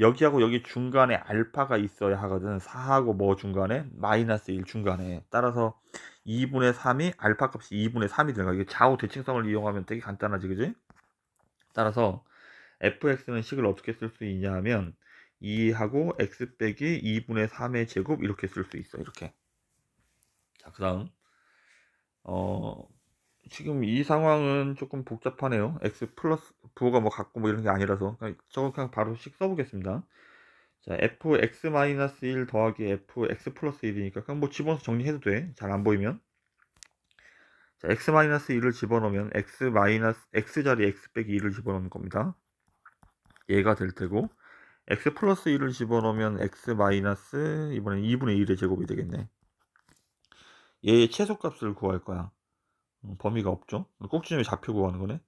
Speaker 1: 여기하고 여기 중간에 알파가 있어야 하거든. 4하고 뭐 중간에? 마이너스 1 중간에. 따라서 2분의 3이 알파 값이 2분의 3이 되는 거야. 이게 좌우 대칭성을 이용하면 되게 간단하지, 그지? 따라서 fx는 식을 어떻게 쓸 수 있냐 하면 2하고 x 빼기 2분의 3의 제곱 이렇게 쓸 수 있어 이렇게 자 그 다음 어 지금 이 상황은 조금 복잡하네요 x 플러스 부호가 뭐 같고 뭐 이런 게 아니라서 그냥 저거 그냥 바로씩 써보겠습니다 자 fx 마이너스 1 더하기 fx 플러스 1이니까 그냥 뭐 집어넣어서 정리해도 돼 잘 안 보이면 자 x 마이너스 1을 집어넣으면 x 마이너스 x 자리 x 빼기 1을 집어넣는 겁니다 얘가 될 테고 x 플러스 1을 집어넣으면 x 마이너스 이번엔 2분의 1의 제곱이 되겠네 얘의 최소값을 구할 거야 음, 범위가 없죠 꼭지점에 잡혀 구하는 거네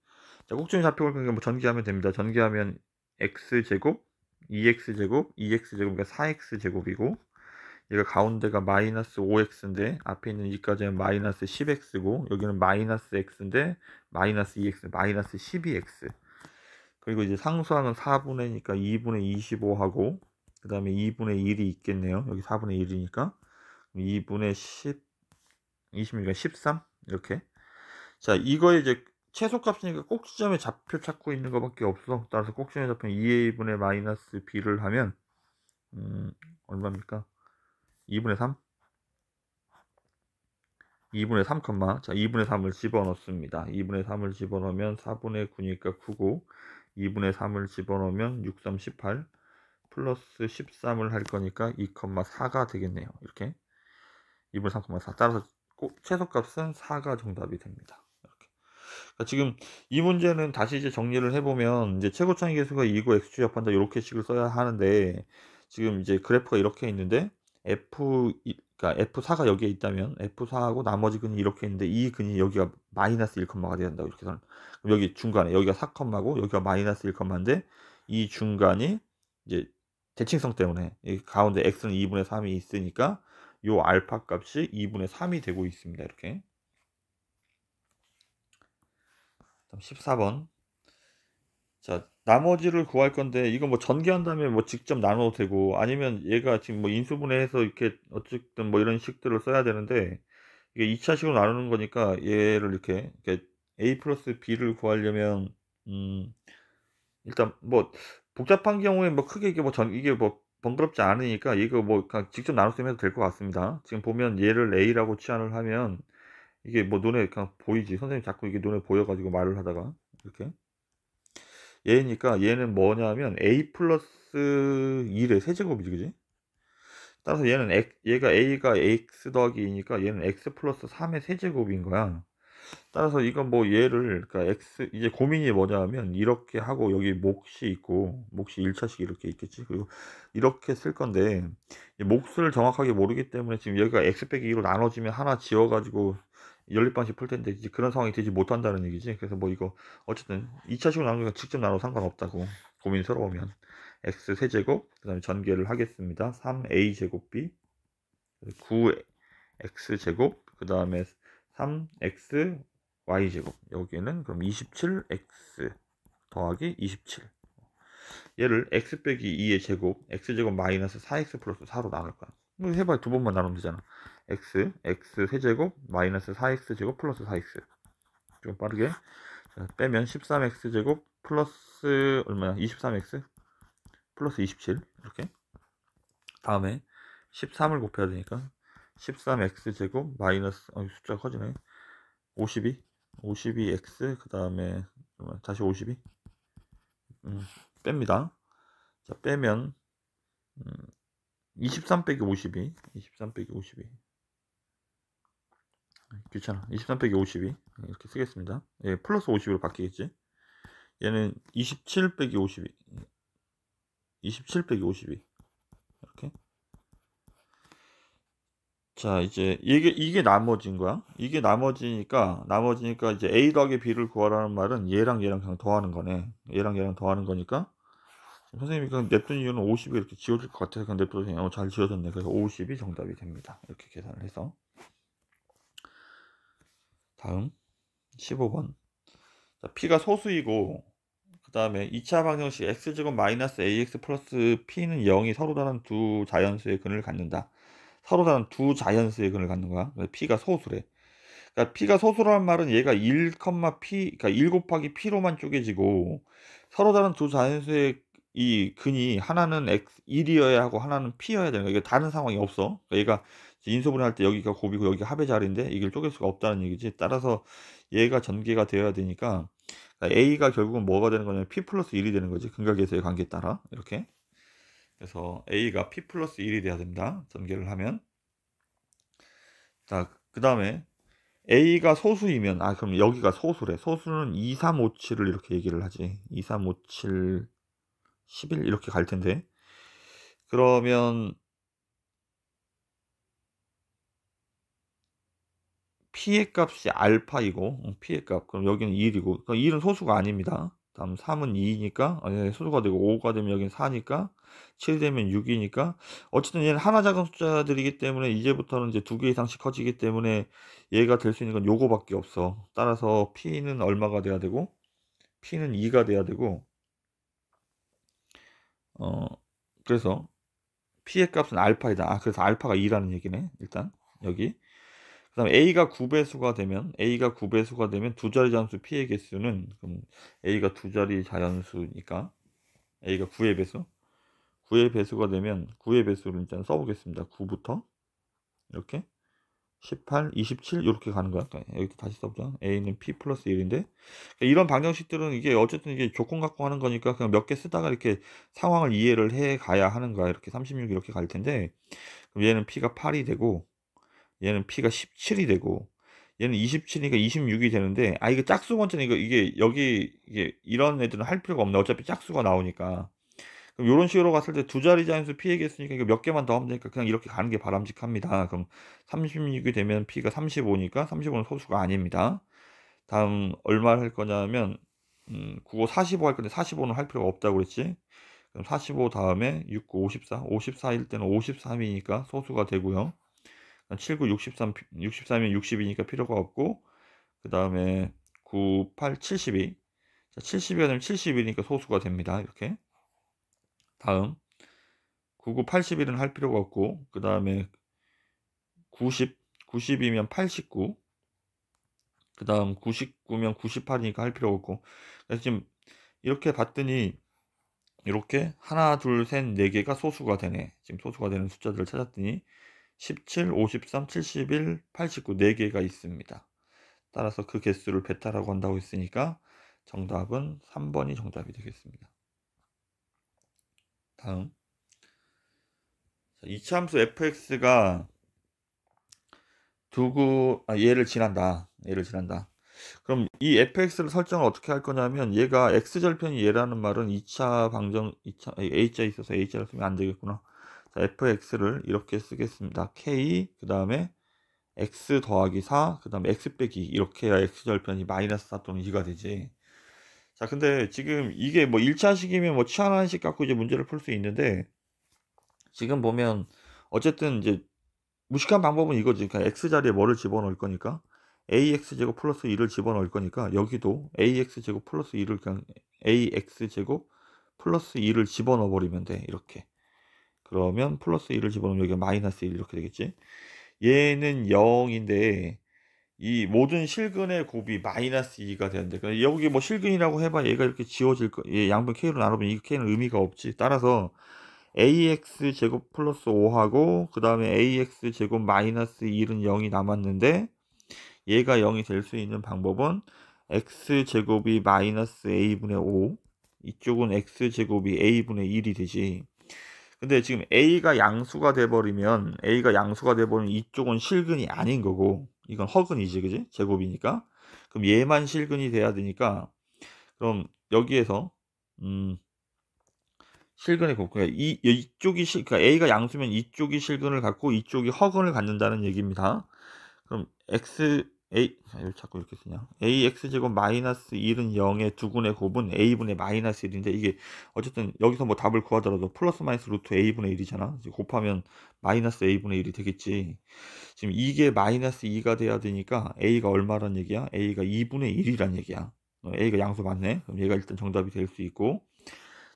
Speaker 1: 자 꼭지점에 잡혀 구할 거니까 뭐전기하면 됩니다 전기하면 x제곱 2x제곱 2x제곱 그러니까 4x제곱이고 얘가 가운데가 마이너스 5x인데 앞에 있는 이까지는 마이너스 10x고 여기는 마이너스 x인데 마이너스 2x 마이너스 12x 그리고 이제 상수항은 4분의 니까 2분의 25하고 그 다음에 2분의 1이 있겠네요. 여기 4분의 1이니까 2분의 10, 2 0이니까13 이렇게 자 이거 이제 최소값이니까 꼭지점에 좌표 찾고 있는 것밖에 없어. 따라서 꼭지점에 잡혀 2a분의 마이너스 b를 하면 음, 얼마입니까? 2분의 3? 2분의 3, 자 2분의 3을 집어넣습니다. 2분의 3을 집어넣으면 4분의 9니까 9고 2분의 3을 집어넣으면 6, 3, 18 플러스 13을 할 거니까 2,4가 되겠네요. 이렇게 2분의 3,4 따라서 꼭 최소값은 4가 정답이 됩니다. 그러니까 지금 이 문제는 다시 이제 정리를 해보면 이제 최고차의 계수가 2고 x축 합한다 이렇게 식을 써야 하는데 지금 이제 그래프가 이렇게 있는데 f 그러니까 F4가 여기에 있다면 F4하고 나머지 근이 이렇게 있는데 이 근이 여기가 마이너스 1컴마가 야 된다고 이렇게 선 그럼 여기 중간에 여기가 4컴마고 여기가 마이너스 1컴마인데 이 중간이 이제 대칭성 때문에 가운데 x는 2분의 3이 있으니까 요 알파 값이 2분의 3이 되고 있습니다. 이렇게 14번 자 나머지를 구할 건데 이거 뭐 전개한 다음에 뭐 직접 나눠도 되고 아니면 얘가 지금 뭐 인수분해해서 이렇게 어쨌든 뭐 이런 식들을 써야 되는데 이게 2차식으로 나누는 거니까 얘를 이렇게, 이렇게 a 플러스 b를 구하려면 음 일단 뭐 복잡한 경우에 뭐 크게 이게 뭐 전 이게 뭐 번거롭지 않으니까 이거 뭐 직접 나눠셈 해도 될 것 같습니다. 지금 보면 얘를 a라고 치환을 하면 이게 뭐 눈에 그냥 보이지 선생님 자꾸 이게 눈에 보여가지고 말을 하다가 이렇게 얘니까 얘는 뭐냐면 a 플러스 1의 세제곱이지 그지? 따라서 얘는 X, 얘가 a가 x 더하기 2니까 얘는 x 플러스 3의 세제곱인 거야. 따라서 이건 뭐 얘를 그러니까 x 이제 고민이 뭐냐면 이렇게 하고 여기 몫이 있고 몫이 1차씩 이렇게 있겠지 그리고 이렇게 쓸 건데 몫을 정확하게 모르기 때문에 지금 여기가 x 빼기 2로 나눠지면 하나 지워가지고 연립방식 풀 텐데 이제 그런 상황이 되지 못한다는 얘기지. 그래서 뭐 이거 어쨌든 2차식으로 나누니까 직접 나눠 상관없다고 고민스러우면 x 세제곱 그다음에 전개를 하겠습니다. 3a 제곱 b 9x 제곱 그다음에 3x y 제곱 여기에는 그럼 27x 더하기 27 얘를 x 빼기 2의 제곱 x 제곱 마이너스 4x 플러스 4로 나눌 거야. 뭐 해봐요두 번만 나누면 되잖아. x, x 세제곱, 마이너스 4x 제곱, 플러스 4x. 좀 빠르게. 자, 빼면 13x 제곱, 플러스, 얼마야? 23x? 플러스 27. 이렇게. 다음에 13을 곱해야 되니까 13x 제곱, 마이너스, 어, 숫자가 커지네. 52. 52x, 그 다음에, 다시 52. 음, 뺍니다. 자, 빼면, 음, 23 빼기 52. 23 빼기 52. 귀찮아 23 빼기 52 이렇게 쓰겠습니다 예, 플러스 50으로 바뀌겠지 얘는 27 빼기 52 27 빼기 52 이렇게 자 이제 이게 이게 나머진 거야 이게 나머지니까 나머지니까 이제 a 더하기 b를 구하라는 말은 얘랑 얘랑 그냥 더하는 거네 얘랑 얘랑 더하는 거니까 선생님이 그냥 냅둔 이유는 50이 이렇게 지워질 것 같아서 그냥 냅두세요 어, 잘 지워졌네 그래서 50이 정답이 됩니다 이렇게 계산을 해서 다음 15번 자, P가 소수이고 그 다음에 2차 방정식 X제곱 마이너스 AX 플러스 P는 0이 서로 다른 두 자연수의 근을 갖는다 서로 다른 두 자연수의 근을 갖는 거야 P가 소수래 그러니까 P가 소수라는 말은 얘가 1, P 그러니까 1 곱하기 P로만 쪼개지고 서로 다른 두 자연수의 이 근이 하나는 X 1이어야 하고 하나는 P여야 되는 거야 이게 다른 상황이 없어 그러니까 얘가 인수분해 할때 여기가 곱이고 여기가 합의 자리인데 이걸 쪼갤 수가 없다는 얘기지. 따라서 얘가 전개가 되어야 되니까 그러니까 A가 결국은 뭐가 되는 거냐면 P 플러스 1이 되는 거지. 근각에서의 관계에 따라 이렇게. 그래서 A가 P 플러스 1이 돼야 된다. 전개를 하면. 자, 그 다음에 A가 소수이면 아 그럼 여기가 소수래. 소수는 2, 3, 5, 7을 이렇게 얘기를 하지. 2, 3, 5, 7, 11 이렇게 갈 텐데. 그러면 P의 값이 알파이고 P의 어, 값 그럼 여기는 1이고 그러니까 1은 소수가 아닙니다. 다음 3은 2니까 아니, 어, 예, 소수가 되고 5가 되면 여기는 4니까 7 되면 6이니까 어쨌든 얘는 하나 작은 숫자들이기 때문에 이제부터는 이제 두 개 이상씩 커지기 때문에 얘가 될 수 있는 건 요거밖에 없어. 따라서 P는 얼마가 돼야 되고 P는 2가 돼야 되고 어 그래서 P의 값은 알파이다. 아 그래서 알파가 2라는 얘기네. 일단 여기 그다음 a가 9배수가 되면 a가 9배수가 되면 두 자리 자연수 p의 개수는 그럼 a가 두 자리 자연수니까 a가 9의 배수 9의 배수가 되면 9의 배수를 일단 써보겠습니다. 9부터 이렇게 18, 27 이렇게 가는 거야. 그러니까 여기도 다시 써보자. a는 p 플러스 1인데 그러니까 이런 방정식들은 이게 어쨌든 이게 조건 갖고 하는 거니까 그냥 몇 개 쓰다가 이렇게 상황을 이해를 해 가야 하는 거야. 이렇게 36 이렇게 갈 텐데 그럼 얘는 p가 8이 되고 얘는 P가 17이 되고 얘는 27이니까 26이 되는데 아 이거 짝수 번째는 이거 이게 여기 이게 이런 애들은 할 필요가 없네 어차피 짝수가 나오니까 그럼 이런 식으로 갔을 때 두 자리 자연수 p 얘기했으니까 이거 몇 개만 더 하면 되니까 그냥 이렇게 가는 게 바람직합니다 그럼 36이 되면 P가 35니까 35는 소수가 아닙니다 다음 얼마를 할 거냐면 음, 95 45 할 건데 45는 할 필요가 없다고 그랬지 그럼 45 다음에 69 54 54일 때는 53이니까 소수가 되고요 79, 63, 63이 면 60이니까 필요가 없고 그 다음에 9, 8, 72 자, 70이가 되면 71이니까 소수가 됩니다. 이렇게 다음 9, 9, 81은 할 필요가 없고 그 다음에 90, 90이면 89, 그 다음 99면 98이니까 할 필요 가 없고 그래서 지금 이렇게 봤더니 이렇게 하나 둘셋네 개가 소수가 되네 지금 소수가 되는 숫자들을 찾았더니 17, 53, 71, 89 4개가 있습니다. 따라서 그 개수를 베타라고 한다고 했으니까 정답은 3번이 정답이 되겠습니다. 다음 이차 함수 fx가 두구 아, 얘를 지난다. 얘를 지난다. 그럼 이 fx를 설정을 어떻게 할 거냐면 얘가 x 절편이 얘라는 말은 2차 방정 2차 a자 있어서 a자를 쓰면 안 되겠구나. 자, fx를 이렇게 쓰겠습니다. k 그 다음에 x 더하기 4, 그 다음에 x 빼기 이렇게 해야 x 절편이 마이너스 4 또는 2가 되지. 자, 근데 지금 이게 뭐 1차식이면 뭐치하나식 갖고 이제 문제를 풀 수 있는데 지금 보면 어쨌든 이제 무식한 방법은 이거지. 그러니까 x 자리에 뭐를 집어넣을 거니까 ax 제곱 플러스 2를 집어넣을 거니까 여기도 ax 제곱 플러스 2를 그냥 ax 제곱 플러스 2를 집어넣어 버리면 돼. 이렇게. 그러면 플러스 1을 집어넣으면 여기가 마이너스 1 이렇게 되겠지. 얘는 0인데 이 모든 실근의 곱이 마이너스 2가 되는데 그러니까 여기 뭐 실근이라고 해봐 얘가 이렇게 지워질 거얘 양변 k로 나누면 이 k는 의미가 없지 따라서 ax 제곱 플러스 5하고 그 다음에 ax 제곱 마이너스 1은 0이 남았는데 얘가 0이 될 수 있는 방법은 x 제곱이 마이너스 a분의 5 이쪽은 x 제곱이 a분의 1이 되지 근데 지금 A가 양수가 돼버리면 A가 양수가 돼버리면 이쪽은 실근이 아닌 거고 이건 허근이지 그지? 제곱이니까 그럼 얘만 실근이 돼야 되니까 그럼 여기에서 음 실근의 곱구가 이 이쪽이 실 그러니까 A가 양수면 이쪽이 실근을 갖고 이쪽이 허근을 갖는다는 얘기입니다. 그럼 x a 자, 왜 자꾸 이렇게 쓰냐 ax제곱 마이너스 1은 0의 두분의 곱은 a분의 마이너스 1인데 이게 어쨌든 여기서 뭐 답을 구하더라도 플러스 마이너스 루트 a분의 1이잖아 곱하면 마이너스 a분의 1이 되겠지 지금 이게 마이너스 2가 돼야 되니까 a가 얼마란 얘기야 a가 2분의 1이란 얘기야 a가 양수 맞네 그럼 얘가 일단 정답이 될 수 있고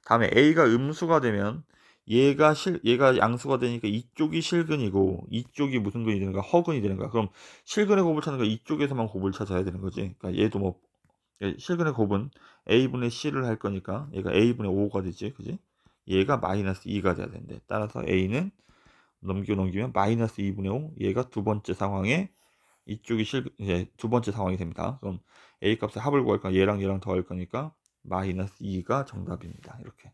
Speaker 1: 다음에 a가 음수가 되면 얘가 실 얘가 양수가 되니까 이쪽이 실근이고 이쪽이 무슨 근이 되는가 허근이 되는가 그럼 실근의 곱을 찾는 거 이쪽에서만 곱을 찾아야 되는 거지 그러니까 얘도 뭐 실근의 곱은 a분의 c를 할 거니까 얘가 a분의 5가 되지 그지 얘가 마이너스 2가 돼야 되는데 따라서 a는 넘기고 넘기면 마이너스 2분의 e 5 얘가 두 번째 상황에 이쪽이 실 예, 두 번째 상황이 됩니다 그럼 a 값에 합을 구할 거니까 얘랑 얘랑 더할 거니까 마이너스 2가 정답입니다 이렇게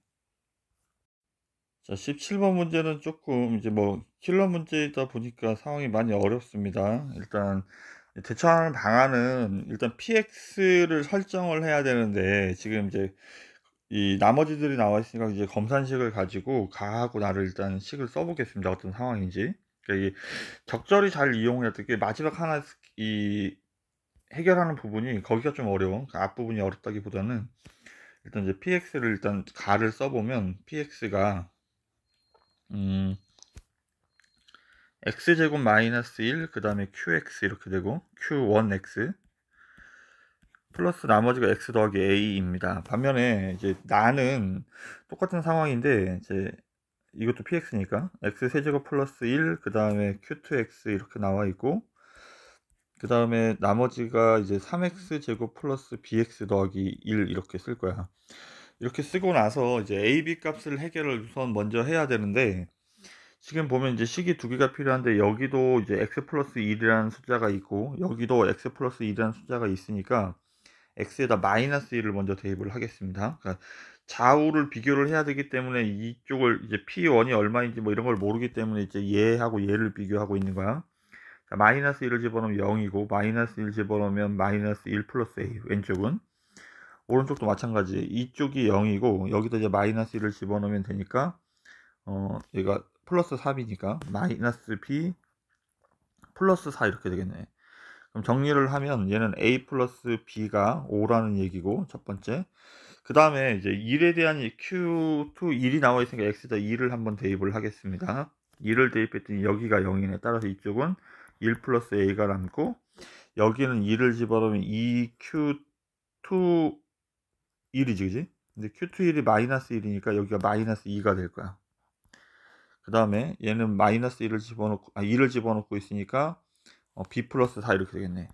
Speaker 1: 자, 17번 문제는 조금 이제 뭐 킬러 문제이다 보니까 상황이 많이 어렵습니다. 일단 대처하는 방안은 일단 PX를 설정을 해야 되는데 지금 이제 이 나머지들이 나와 있으니까 이제 검산식을 가지고 가하고 나를 일단 식을 써보겠습니다. 어떤 상황인지. 그러니까 적절히 잘 이용해야 되게 마지막 하나 이 해결하는 부분이 거기가 좀어려운그 그러니까 앞부분이 어렵다기보다는 일단 이제 PX를 일단 가를 써보면 PX가 음, x제곱 마이너스 1, 그 다음에 qx 이렇게 되고 q1x 플러스 나머지가 x 더하기 a입니다. 반면에 이제 나는 똑같은 상황인데 이제 이것도 px니까 x 세제곱 플러스 1, 그 다음에 q2x 이렇게 나와 있고 그 다음에 나머지가 이제 3x 제곱 플러스 bx 더하기 1 이렇게 쓸 거야. 이렇게 쓰고 나서 이제 AB 값을 해결을 우선 먼저 해야 되는데 지금 보면 이제 식이 두 개가 필요한데 여기도 이제 x 플러스 1이라는 숫자가 있고 여기도 x 플러스 1이라는 숫자가 있으니까 x에다 마이너스 1을 먼저 대입을 하겠습니다. 그러니까 좌우를 비교를 해야 되기 때문에 이쪽을 이제 p1이 얼마인지 뭐 이런 걸 모르기 때문에 이제 얘하고 얘를 비교하고 있는 거야. 마이너스 1을 집어넣으면 0이고 마이너스 1 집어넣으면 마이너스 1 플러스 a 왼쪽은 오른쪽도 마찬가지 이쪽이 0이고 여기도 이제 마이너스 1을 집어넣으면 되니까 어 얘가 플러스 3이니까 마이너스 b 플러스 4 이렇게 되겠네 그럼 정리를 하면 얘는 a 플러스 b가 5라는 얘기고 첫 번째 그 다음에 이제 1에 대한 q2 1이 나와 있으니까 x에다 2를 한번 대입을 하겠습니다 2를 대입했더니 여기가 0이네 따라서 이쪽은 1 플러스 a가 남고 여기는 2를 집어넣으면 2q2 1이지 그지? 근데 Q2 1이 마이너스 1이니까 여기가 마이너스 2가 될 거야. 그 다음에 얘는 마이너스 1을 집어넣고 아 2를 집어넣고 있으니까 어, B 플러스 4 이렇게 되겠네.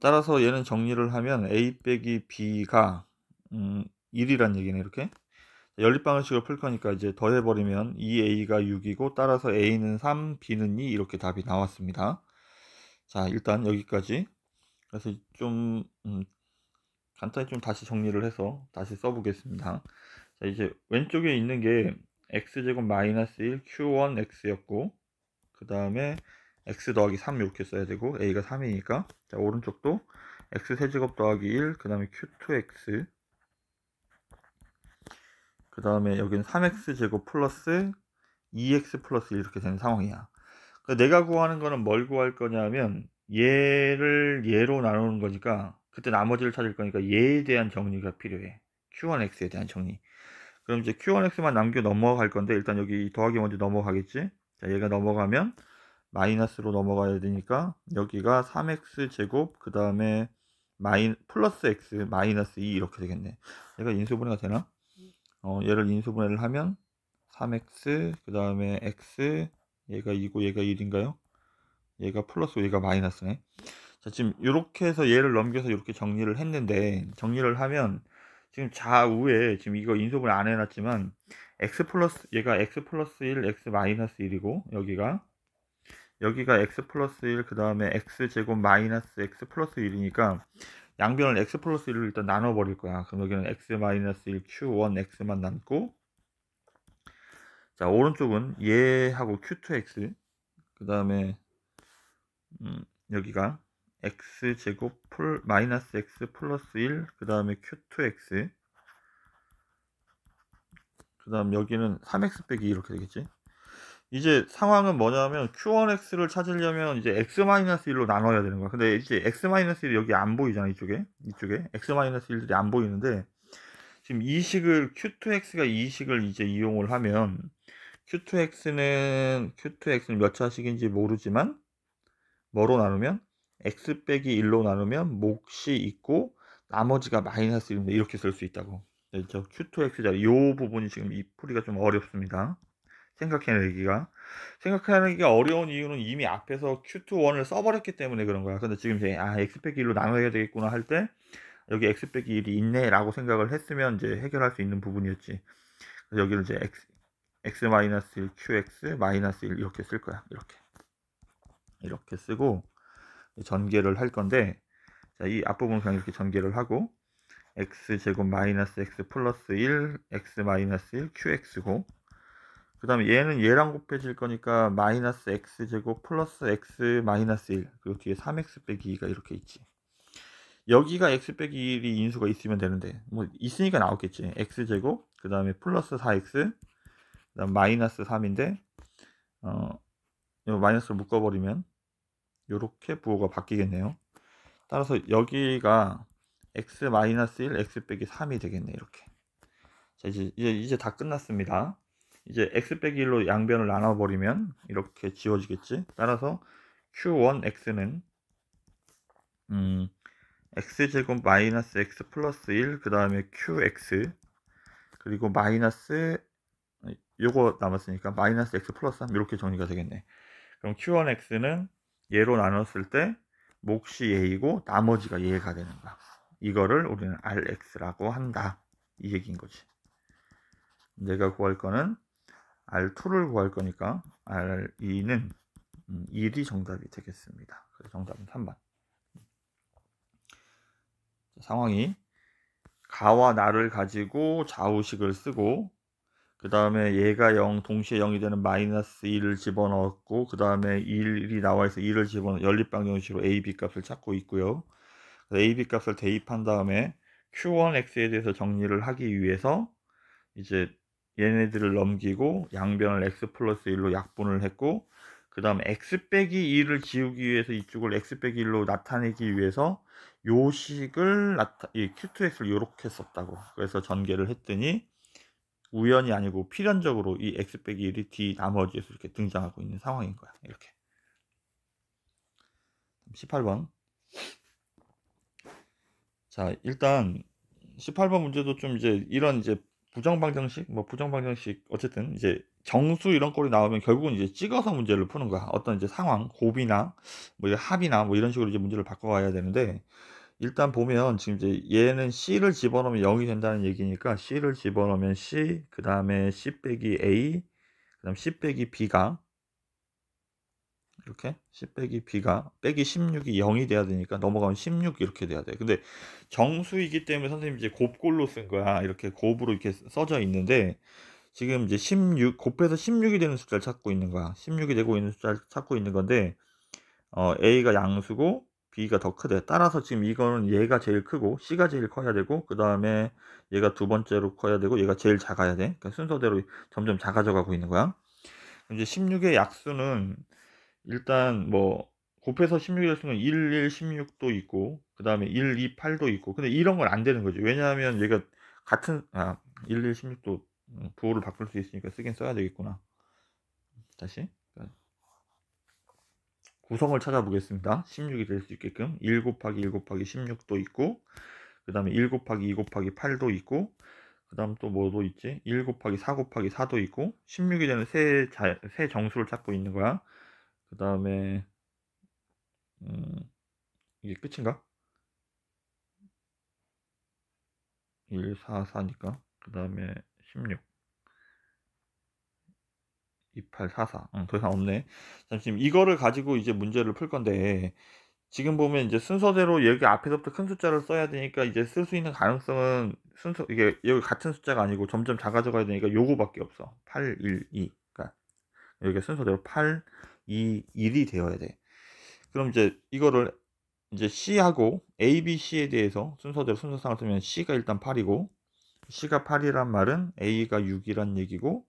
Speaker 1: 따라서 얘는 정리를 하면 A 빼기 B가 음, 1이란 얘기네 이렇게. 연립방식으로풀 거니까 이제 더해버리면 2a가 6이고 따라서 a는 3, b는 2 이렇게 답이 나왔습니다. 자 일단 여기까지 그래서 좀 음, 간단히 좀 다시 정리를 해서 다시 써보겠습니다. 자, 이제 왼쪽에 있는 게 x제곱 마이너스 1 q1x였고 그 다음에 x 더하기 3 이렇게 써야 되고 a가 3이니까 자 오른쪽도 x 세제곱 더하기 1그 다음에 q2x 그 다음에 여기는 3x제곱 플러스 2x 플러스 1 이렇게 되는 상황이야 그러니까 내가 구하는 거는 뭘 구할 거냐면 얘를 얘로 나누는 거니까 그때 나머지를 찾을 거니까 얘에 대한 정리가 필요해. Q1X에 대한 정리. 그럼 이제 Q1X만 남겨 넘어갈 건데 일단 여기 더하기 먼저 넘어가겠지. 자, 얘가 넘어가면 마이너스로 넘어가야 되니까 여기가 3x 제곱 그 다음에 마이 플러스 x 마이너스 2 이렇게 되겠네. 얘가 인수분해가 되나? 어, 얘를 인수분해를 하면 3x 그 다음에 x 얘가 2고 얘가 1인가요? 얘가 플러스 얘가 마이너스네. 자, 지금 이렇게 해서 얘를 넘겨서 이렇게 정리를 했는데 정리를 하면 지금 좌우에 지금 이거 인수분안 해놨지만 x 플러스 얘가 x 플러스 1, x 마이너스 1이고 여기가 여기가 x 플러스 1, 그 다음에 x 제곱 마이너스 x 플러스 1이니까 양변을 x 플러스 1을 일단 나눠버릴 거야. 그럼 여기는 x 마이너스 1, q1, x만 남고 자, 오른쪽은 얘하고 q2x 그 다음에 음, 여기가 x제곱 풀, 마이너스 x 플러스 1, 그 다음에 q2x, 그 다음 여기는 3x 빼기 이렇게 되겠지. 이제 상황은 뭐냐면 q1x를 찾으려면 이제 x-1로 나눠야 되는 거야. 근데 이제 x-1이 여기 안 보이잖아, 이쪽에. 이쪽에. x-1들이 안 보이는데 지금 이 식을 q2x가 이 식을 이제 이용을 하면 q2x는 q2x는 몇 차식인지 모르지만 뭐로 나누면 x 빼기 1로 나누면 몫이 있고 나머지가 마이너스 1인데 이렇게 쓸 수 있다고. 네, 저 q2x 자리 이 부분이 지금 이 풀이가 좀 어렵습니다. 생각해내기가 생각해내기가 어려운 이유는 이미 앞에서 q2원을 써버렸기 때문에 그런 거야. 근데 지금 이제 아 x 빼기 1로 나눠야 되겠구나 할 때 여기 x 빼기 1이 있네라고 생각을 했으면 이제 해결할 수 있는 부분이었지. 여기를 이제 x x 마이너스 1 qx 마이너스 1 이렇게 쓸 거야. 이렇게 이렇게 쓰고 전개를 할 건데 자, 이 앞부분 그냥 이렇게 전개를 하고 x제곱 마이너스 x 플러스 1 x 마이너스 1 qx고 그 다음에 얘는 얘랑 곱해질 거니까 마이너스 x제곱 플러스 x 마이너스 1 그리고 뒤에 3x 빼기 2가 이렇게 있지 여기가 x 빼기 1이 인수가 있으면 되는데 뭐 있으니까 나왔겠지 x제곱 그 다음에 플러스 4x 그 다음 마이너스 3인데 어 마이너스를 묶어버리면 이렇게 부호가 바뀌겠네요. 따라서 여기가 x-1, x 빼기 3이 되겠네 이렇게. 자 이제, 이제 이제 다 끝났습니다. 이제 x 빼기 1로 양변을 나눠버리면 이렇게 지워지겠지. 따라서 q1x는 음, x제곱 마이너스 x 플러스 1, 그 다음에 qx, 그리고 마이너스, 요거 남았으니까 마이너스 x 플러스 3, 이렇게 정리가 되겠네. 그럼 q1x는 예로 나눴을 때 몫이 예이고 나머지가 예가 되는 거야. 이거를 우리는 rx라고 한다. 이 얘기인 거지. 내가 구할 거는 r2를 구할 거니까 r2는 1이 음, 정답이 되겠습니다. 그래서 정답은 3번. 상황이 가와 나를 가지고 좌우식을 쓰고 그 다음에 얘가 0 동시에 0이 되는 마이너스 1을 집어넣었고 그 다음에 1이 나와서 1을 집어넣어 연립방 정식으로 a, b 값을 찾고 있고요 a, b 값을 대입한 다음에 q1x에 대해서 정리를 하기 위해서 이제 얘네들을 넘기고 양변을 x 플러스 1로 약분을 했고 그 다음 x 빼기 2를 지우기 위해서 이쪽을 x 빼기 1로 나타내기 위해서 요식을 나타, 이 q2x를 요렇게 썼다고 그래서 전개를 했더니 우연이 아니고 필연적으로 이 x 빼기 1이 d 나머지에서 이렇게 등장하고 있는 상황인 거야. 이렇게. 18번. 자, 일단 18번 문제도 좀 이제 이런 이제 부정방정식, 뭐 부정방정식 어쨌든 이제 정수 이런 꼴이 나오면 결국은 이제 찍어서 문제를 푸는 거야. 어떤 이제 상황, 고비나뭐 합이나 뭐 이런 식으로 이제 문제를 바꿔가야 되는데 일단 보면 지금 이제 얘는 C를 집어넣으면 0이 된다는 얘기니까 C를 집어넣으면 C, 그 다음에 C 빼기 A, 그 다음 C 빼기 B가 이렇게 1 빼기 b가 빼기 16이 0이 돼야 되니까 넘어가면 16 이렇게 돼야 돼. 근데 정수이기 때문에 선생님 이제 곱골로 쓴 거야. 이렇게 곱으로 이렇게 써져 있는데 지금 이제 16 곱해서 16이 되는 숫자를 찾고 있는 거야. 16이 되고 있는 숫자를 찾고 있는 건데 어, a가 양수고 B가 더 크대. 따라서 지금 이거는 얘가 제일 크고 C가 제일 커야 되고 그 다음에 얘가 두 번째로 커야 되고 얘가 제일 작아야 돼. 그러니까 순서대로 점점 작아져 가고 있는 거야. 이제 16의 약수는 일단 뭐 곱해서 16의 약수는 1, 1, 16도 있고 그 다음에 1, 2, 8도 있고 근데 이런 건 안 되는 거죠. 왜냐하면 얘가 같은 아 1, 1, 16도 부호를 바꿀 수 있으니까 쓰긴 써야 되겠구나. 다시 그러니까 구성을 찾아보겠습니다. 16이 될 수 있게끔 1 곱하기 1 곱하기 16도 있고 그 다음에 1 곱하기 2 곱하기 8도 있고 그 다음 또 뭐도 있지? 1 곱하기 4 곱하기 4도 있고 16이 되는 새, 자, 새 정수를 찾고 있는 거야. 그 다음에 음, 이게 끝인가? 1, 4, 4니까 그 다음에 16 2844. 응, 더 이상 없네. 잠시만 이거를 가지고 이제 문제를 풀 건데 지금 보면 이제 순서대로 여기 앞에서부터 큰 숫자를 써야 되니까 이제 쓸 수 있는 가능성은 순서 이게 여기 같은 숫자가 아니고 점점 작아져 가야 되니까 요거밖에 없어. 812. 그러니까 여기 순서대로 821이 되어야 돼. 그럼 이제 이거를 이제 C하고 A, B, C에 대해서 순서대로 순서상을 쓰면 C가 일단 8이고 C가 8이란 말은 A가 6이란 얘기고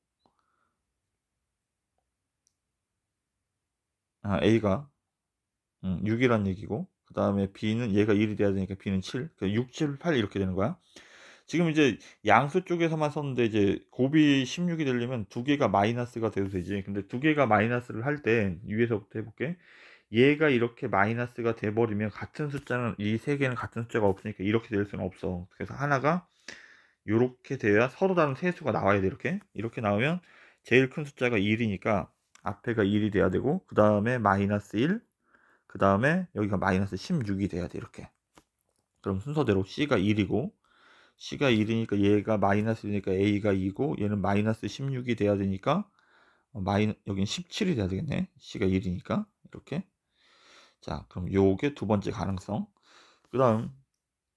Speaker 1: 아, A가 음, 6이란 얘기고 그 다음에 B는 얘가 1이 돼야 되니까 B는 7 6, 7, 8 이렇게 되는 거야 지금 이제 양수 쪽에서만 썼는데 이제 곱이 16이 되려면 두 개가 마이너스가 돼도 되지 근데 두 개가 마이너스를 할 때 위에서부터 해볼게 얘가 이렇게 마이너스가 돼버리면 같은 숫자는 이 세 개는 같은 숫자가 없으니까 이렇게 될 수는 없어 그래서 하나가 이렇게 돼야 서로 다른 세수가 나와야 돼 이렇게 이렇게 나오면 제일 큰 숫자가 1이니까 앞에가 1이 돼야 되고 그 다음에 마이너스 1, 그 다음에 여기가 마이너스 16이 돼야 돼 이렇게. 그럼 순서대로 C가 1이고 C가 1이니까 얘가 마이너스 이니까 A가 2고 얘는 마이너스 16이 돼야 되니까 어, 마이 너 여긴 17이 돼야 되겠네. C가 1이니까 이렇게. 자 그럼 요게 두 번째 가능성. 그 다음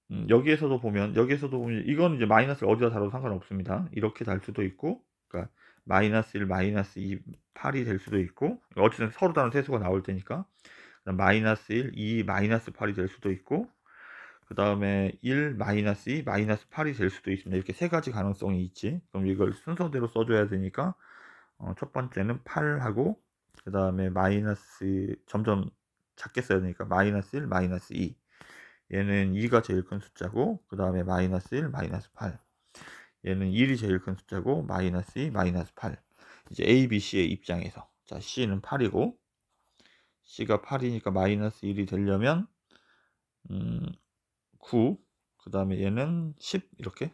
Speaker 1: 음, 여기에서도 보면 여기에서도 보면 이건 이제 마이너스를 어디다 달아도 상관없습니다. 이렇게 달 수도 있고 그러니까 마이너스 1, 마이너스 2, 8이 될 수도 있고 어쨌든 서로 다른 세수가 나올 테니까 마이너스 1, 2, 마이너스 8이 될 수도 있고 그 다음에 1, 마이너스 2, 마이너스 8이 될 수도 있습니다. 이렇게 세 가지 가능성이 있지. 그럼 이걸 순서대로 써줘야 되니까 어, 첫 번째는 8하고 그 다음에 마이너스 점점 작게 써야 되니까 마이너스 1, 마이너스 2 얘는 2가 제일 큰 숫자고 그 다음에 마이너스 1, 마이너스 8 얘는 1이 제일 큰 숫자고 마이너스 2, 마이너스 8 이제 A, B, C의 입장에서 자 C는 8이고 C가 8이니까 마이너스 1이 되려면 음, 9, 그 다음에 얘는 10 이렇게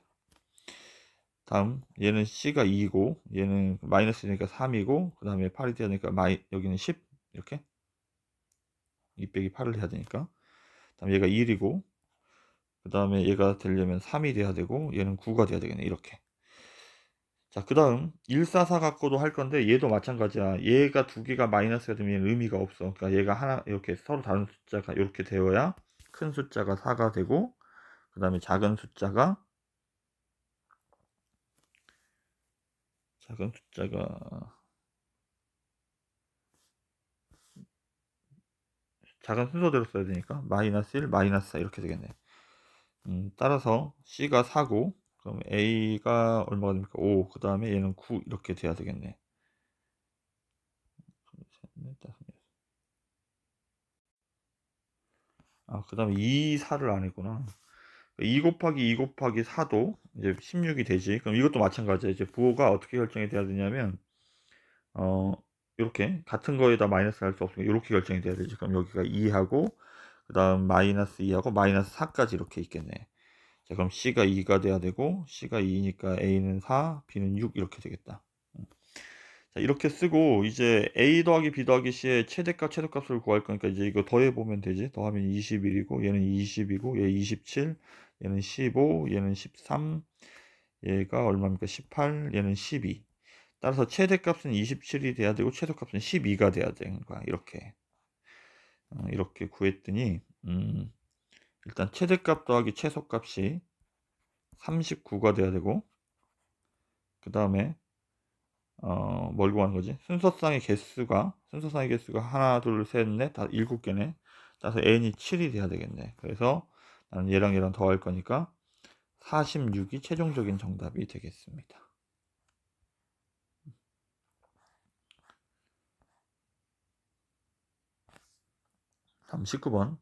Speaker 1: 다음 얘는 C가 2고 얘는 마이너스니까 3이고 그 다음에 8이 되니까 마이, 여기는 10 이렇게 2 빼기 8을 해야 되니까 다음 얘가 1이고 그 다음에 얘가 되려면 3이 돼야 되고 얘는 9가 돼야 되겠네 이렇게 자그 다음 1, 4, 4 갖고도 할 건데 얘도 마찬가지야 얘가 두 개가 마이너스가 되면 의미가 없어 그러니까 얘가 하나 이렇게 서로 다른 숫자가 이렇게 되어야 큰 숫자가 4가 되고 그 다음에 작은 숫자가 작은 숫자가 작은 순서대로 써야 되니까 마이너스 1, 마이너스 4 이렇게 되겠네 음, 따라서 C가 4고 그럼 A가 얼마가 됩니까? 5. 그 다음에 얘는 9 이렇게 돼야 되겠네. 아, 그 다음에 2, 4를 안 했구나. 2 곱하기 2 곱하기 4도 이제 16이 되지. 그럼 이것도 마찬가지야. 이제 부호가 어떻게 결정이 돼야 되냐면, 어, 이렇게 같은 거에다 마이너스 할 수 없으니까 이렇게 결정이 돼야 되지. 그럼 여기가 2하고 그 다음 마이너스 2하고 마이너스 4까지 이렇게 있겠네. 자, 그럼 C가 2가 돼야 되고 C가 2니까 A는 4, B는 6 이렇게 되겠다. 음. 자, 이렇게 쓰고 이제 A 더하기 B 더하기 C의 최대값 최소값을 구할 거니까 이제 이거 더해보면 되지. 더하면 21이고 얘는 20이고 얘 27, 얘는 15, 얘는 13, 얘가 얼마입니까? 18, 얘는 12. 따라서 최대값은 27이 돼야 되고 최소값은 12가 돼야 되는 거야. 이렇게. 어, 이렇게 구했더니 음, 일단 최대값 더하기 최소값이 39가 돼야 되고 그 다음에 어, 뭘 구하는 거지? 순서상의 개수가 순서상의 개수가 하나 둘 셋 넷다 일곱 개네 따라서 n이 7이 돼야 되겠네 그래서 나는 얘랑 얘랑 더할 거니까 46이 최종적인 정답이 되겠습니다 다음 19번.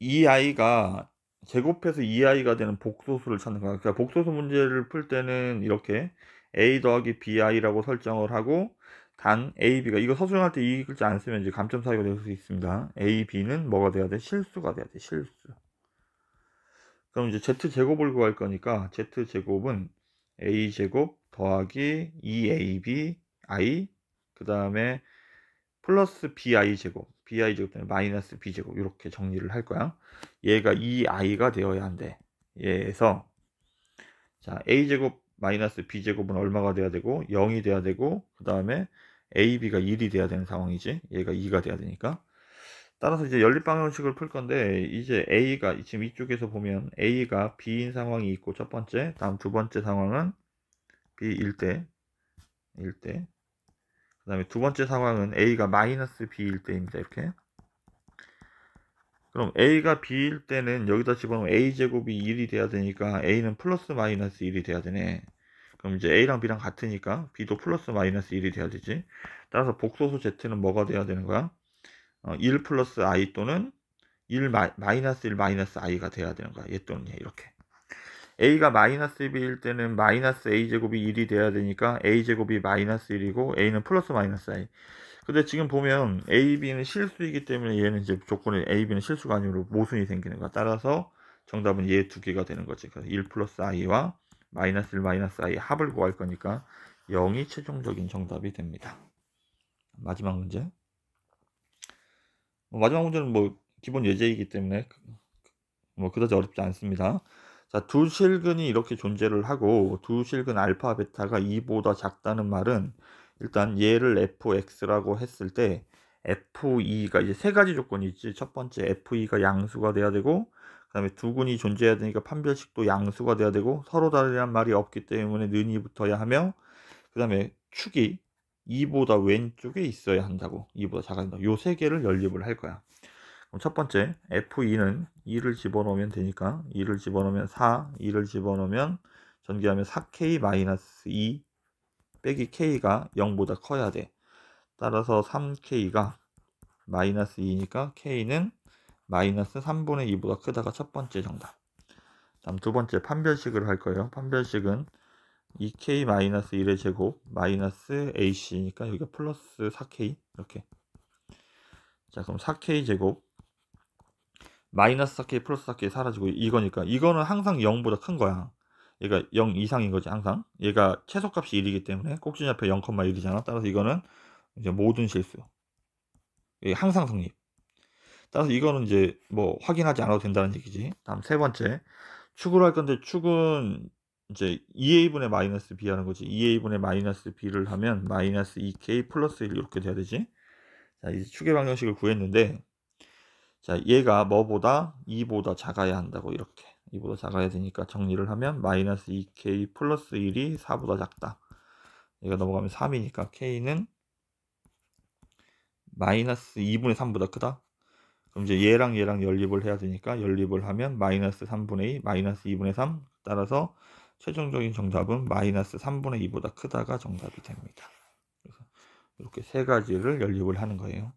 Speaker 1: 이 아이가 제곱해서 이 아이가 되는 복소수를 찾는 거야. 그러니까 복소수 문제를 풀 때는 이렇게 a 더하기 bi라고 설정을 하고 단 a, b가 이거 서술형할 때 이 글자 안 쓰면 이제 감점 사유가될 수 있습니다. a, b는 뭐가 돼야 돼? 실수가 돼야 돼. 실수. 그럼 이제 z 제곱을 구할 거니까 z 제곱은 a 제곱 더하기 2ab i 그 다음에 플러스 bi 제곱 bi 제곱 되면 마이너스 b 제곱 이렇게 정리를 할 거야. 얘가 이 i가 되어야 한대. 얘에서 자 a 제곱 마이너스 b 제곱은 얼마가 돼야 되고 0이 돼야 되고 그 다음에 ab가 1이 돼야 되는 상황이지. 얘가 2가 돼야 되니까. 따라서 이제 연립 방정식을 풀 건데 이제 a가 지금 이쪽에서 보면 a가 b인 상황이 있고 첫 번째, 다음 두 번째 상황은 b일 때, 일대 그 다음에 두 번째 상황은 A가 마이너스 B일 때입니다. 이렇게. 그럼 A가 B일 때는 여기다 집어넣으면 A제곱이 1이 돼야 되니까 A는 플러스 마이너스 1이 돼야 되네. 그럼 이제 A랑 B랑 같으니까 B도 플러스 마이너스 1이 돼야 되지. 따라서 복소수 Z는 뭐가 돼야 되는 거야? 어, 1 플러스 I 또는 1 마, 마이너스 1 마이너스 I가 돼야 되는 거야. 얘 또는 얘 이렇게. a가 마이너스 1일 때는 마이너스 a제곱이 1이 돼야 되니까 a제곱이 마이너스 1이고 a는 플러스 마이너스 i 근데 지금 보면 ab는 실수이기 때문에 얘는 이제 조건에 ab는 실수가 아니므로 모순이 생기는 거야 따라서 정답은 얘 두 개가 되는 거지 그래서 1 플러스 i와 마이너스 1 마이너스 i 합을 구할 거니까 0이 최종적인 정답이 됩니다 마지막 문제 뭐 마지막 문제는 뭐 기본 예제이기 때문에 뭐 그다지 어렵지 않습니다. 자, 두 실근이 이렇게 존재를 하고 두 실근 알파 베타가 2보다 작다는 말은 일단 얘를 fx라고 했을 때 f2가 이제 세 가지 조건이 있지. 첫 번째 f2가 양수가 돼야 되고 그다음에 두 군이 존재해야 되니까 판별식도 양수가 돼야 되고 서로 다르란 말이 없기 때문에 는이 붙어야 하며 그다음에 축이 2보다 왼쪽에 있어야 한다고. 2보다 작아진다. 요 세 개를 연립을 할 거야. 첫 번째 F2는 2를 집어넣으면 되니까 2를 집어넣으면 4, 2를 집어넣으면 전기하면 4K-2 마이너스 빼기 K가 0보다 커야 돼. 따라서 3K가 마이너스 2니까 K는 마이너스 3분의 2보다 크다가 첫 번째 정답. 다음 두 번째 판별식을 할 거예요. 판별식은 2K-1의 마이너스 제곱 마이너스 AC니까 여기가 플러스 4K 이렇게 자 그럼 4K 제곱 마이너스 4K 플러스 4K 사라지고 이거니까 이거는 항상 0보다 큰 거야. 얘가 0 이상인 거지 항상. 얘가 최소값이 1이기 때문에 꼭지 옆에 0,1이잖아. 따라서 이거는 이제 모든 실수. 이게 예, 항상 성립. 따라서 이거는 이제 뭐 확인하지 않아도 된다는 얘기지. 다음 세 번째. 축을할 건데 축은 이제 2a분의 마이너스 b 하는 거지. 2a분의 마이너스 b를 하면 마이너스 2k 플러스 1 이렇게 돼야 되지. 자, 이제 축의 방정식을 구했는데 자, 얘가 뭐보다 2보다 작아야 한다고 이렇게 2보다 작아야 되니까 정리를 하면 마이너스 2k 플러스 1이 4보다 작다. 얘가 넘어가면 3이니까 k는 마이너스 2분의 3보다 크다. 그럼 이제 얘랑 얘랑 연립을 해야 되니까 연립을 하면 마이너스 3분의 2, 마이너스 2분의 3 따라서 최종적인 정답은 마이너스 3분의 2보다 크다가 정답이 됩니다. 그래서 이렇게 세 가지를 연립을 하는 거예요.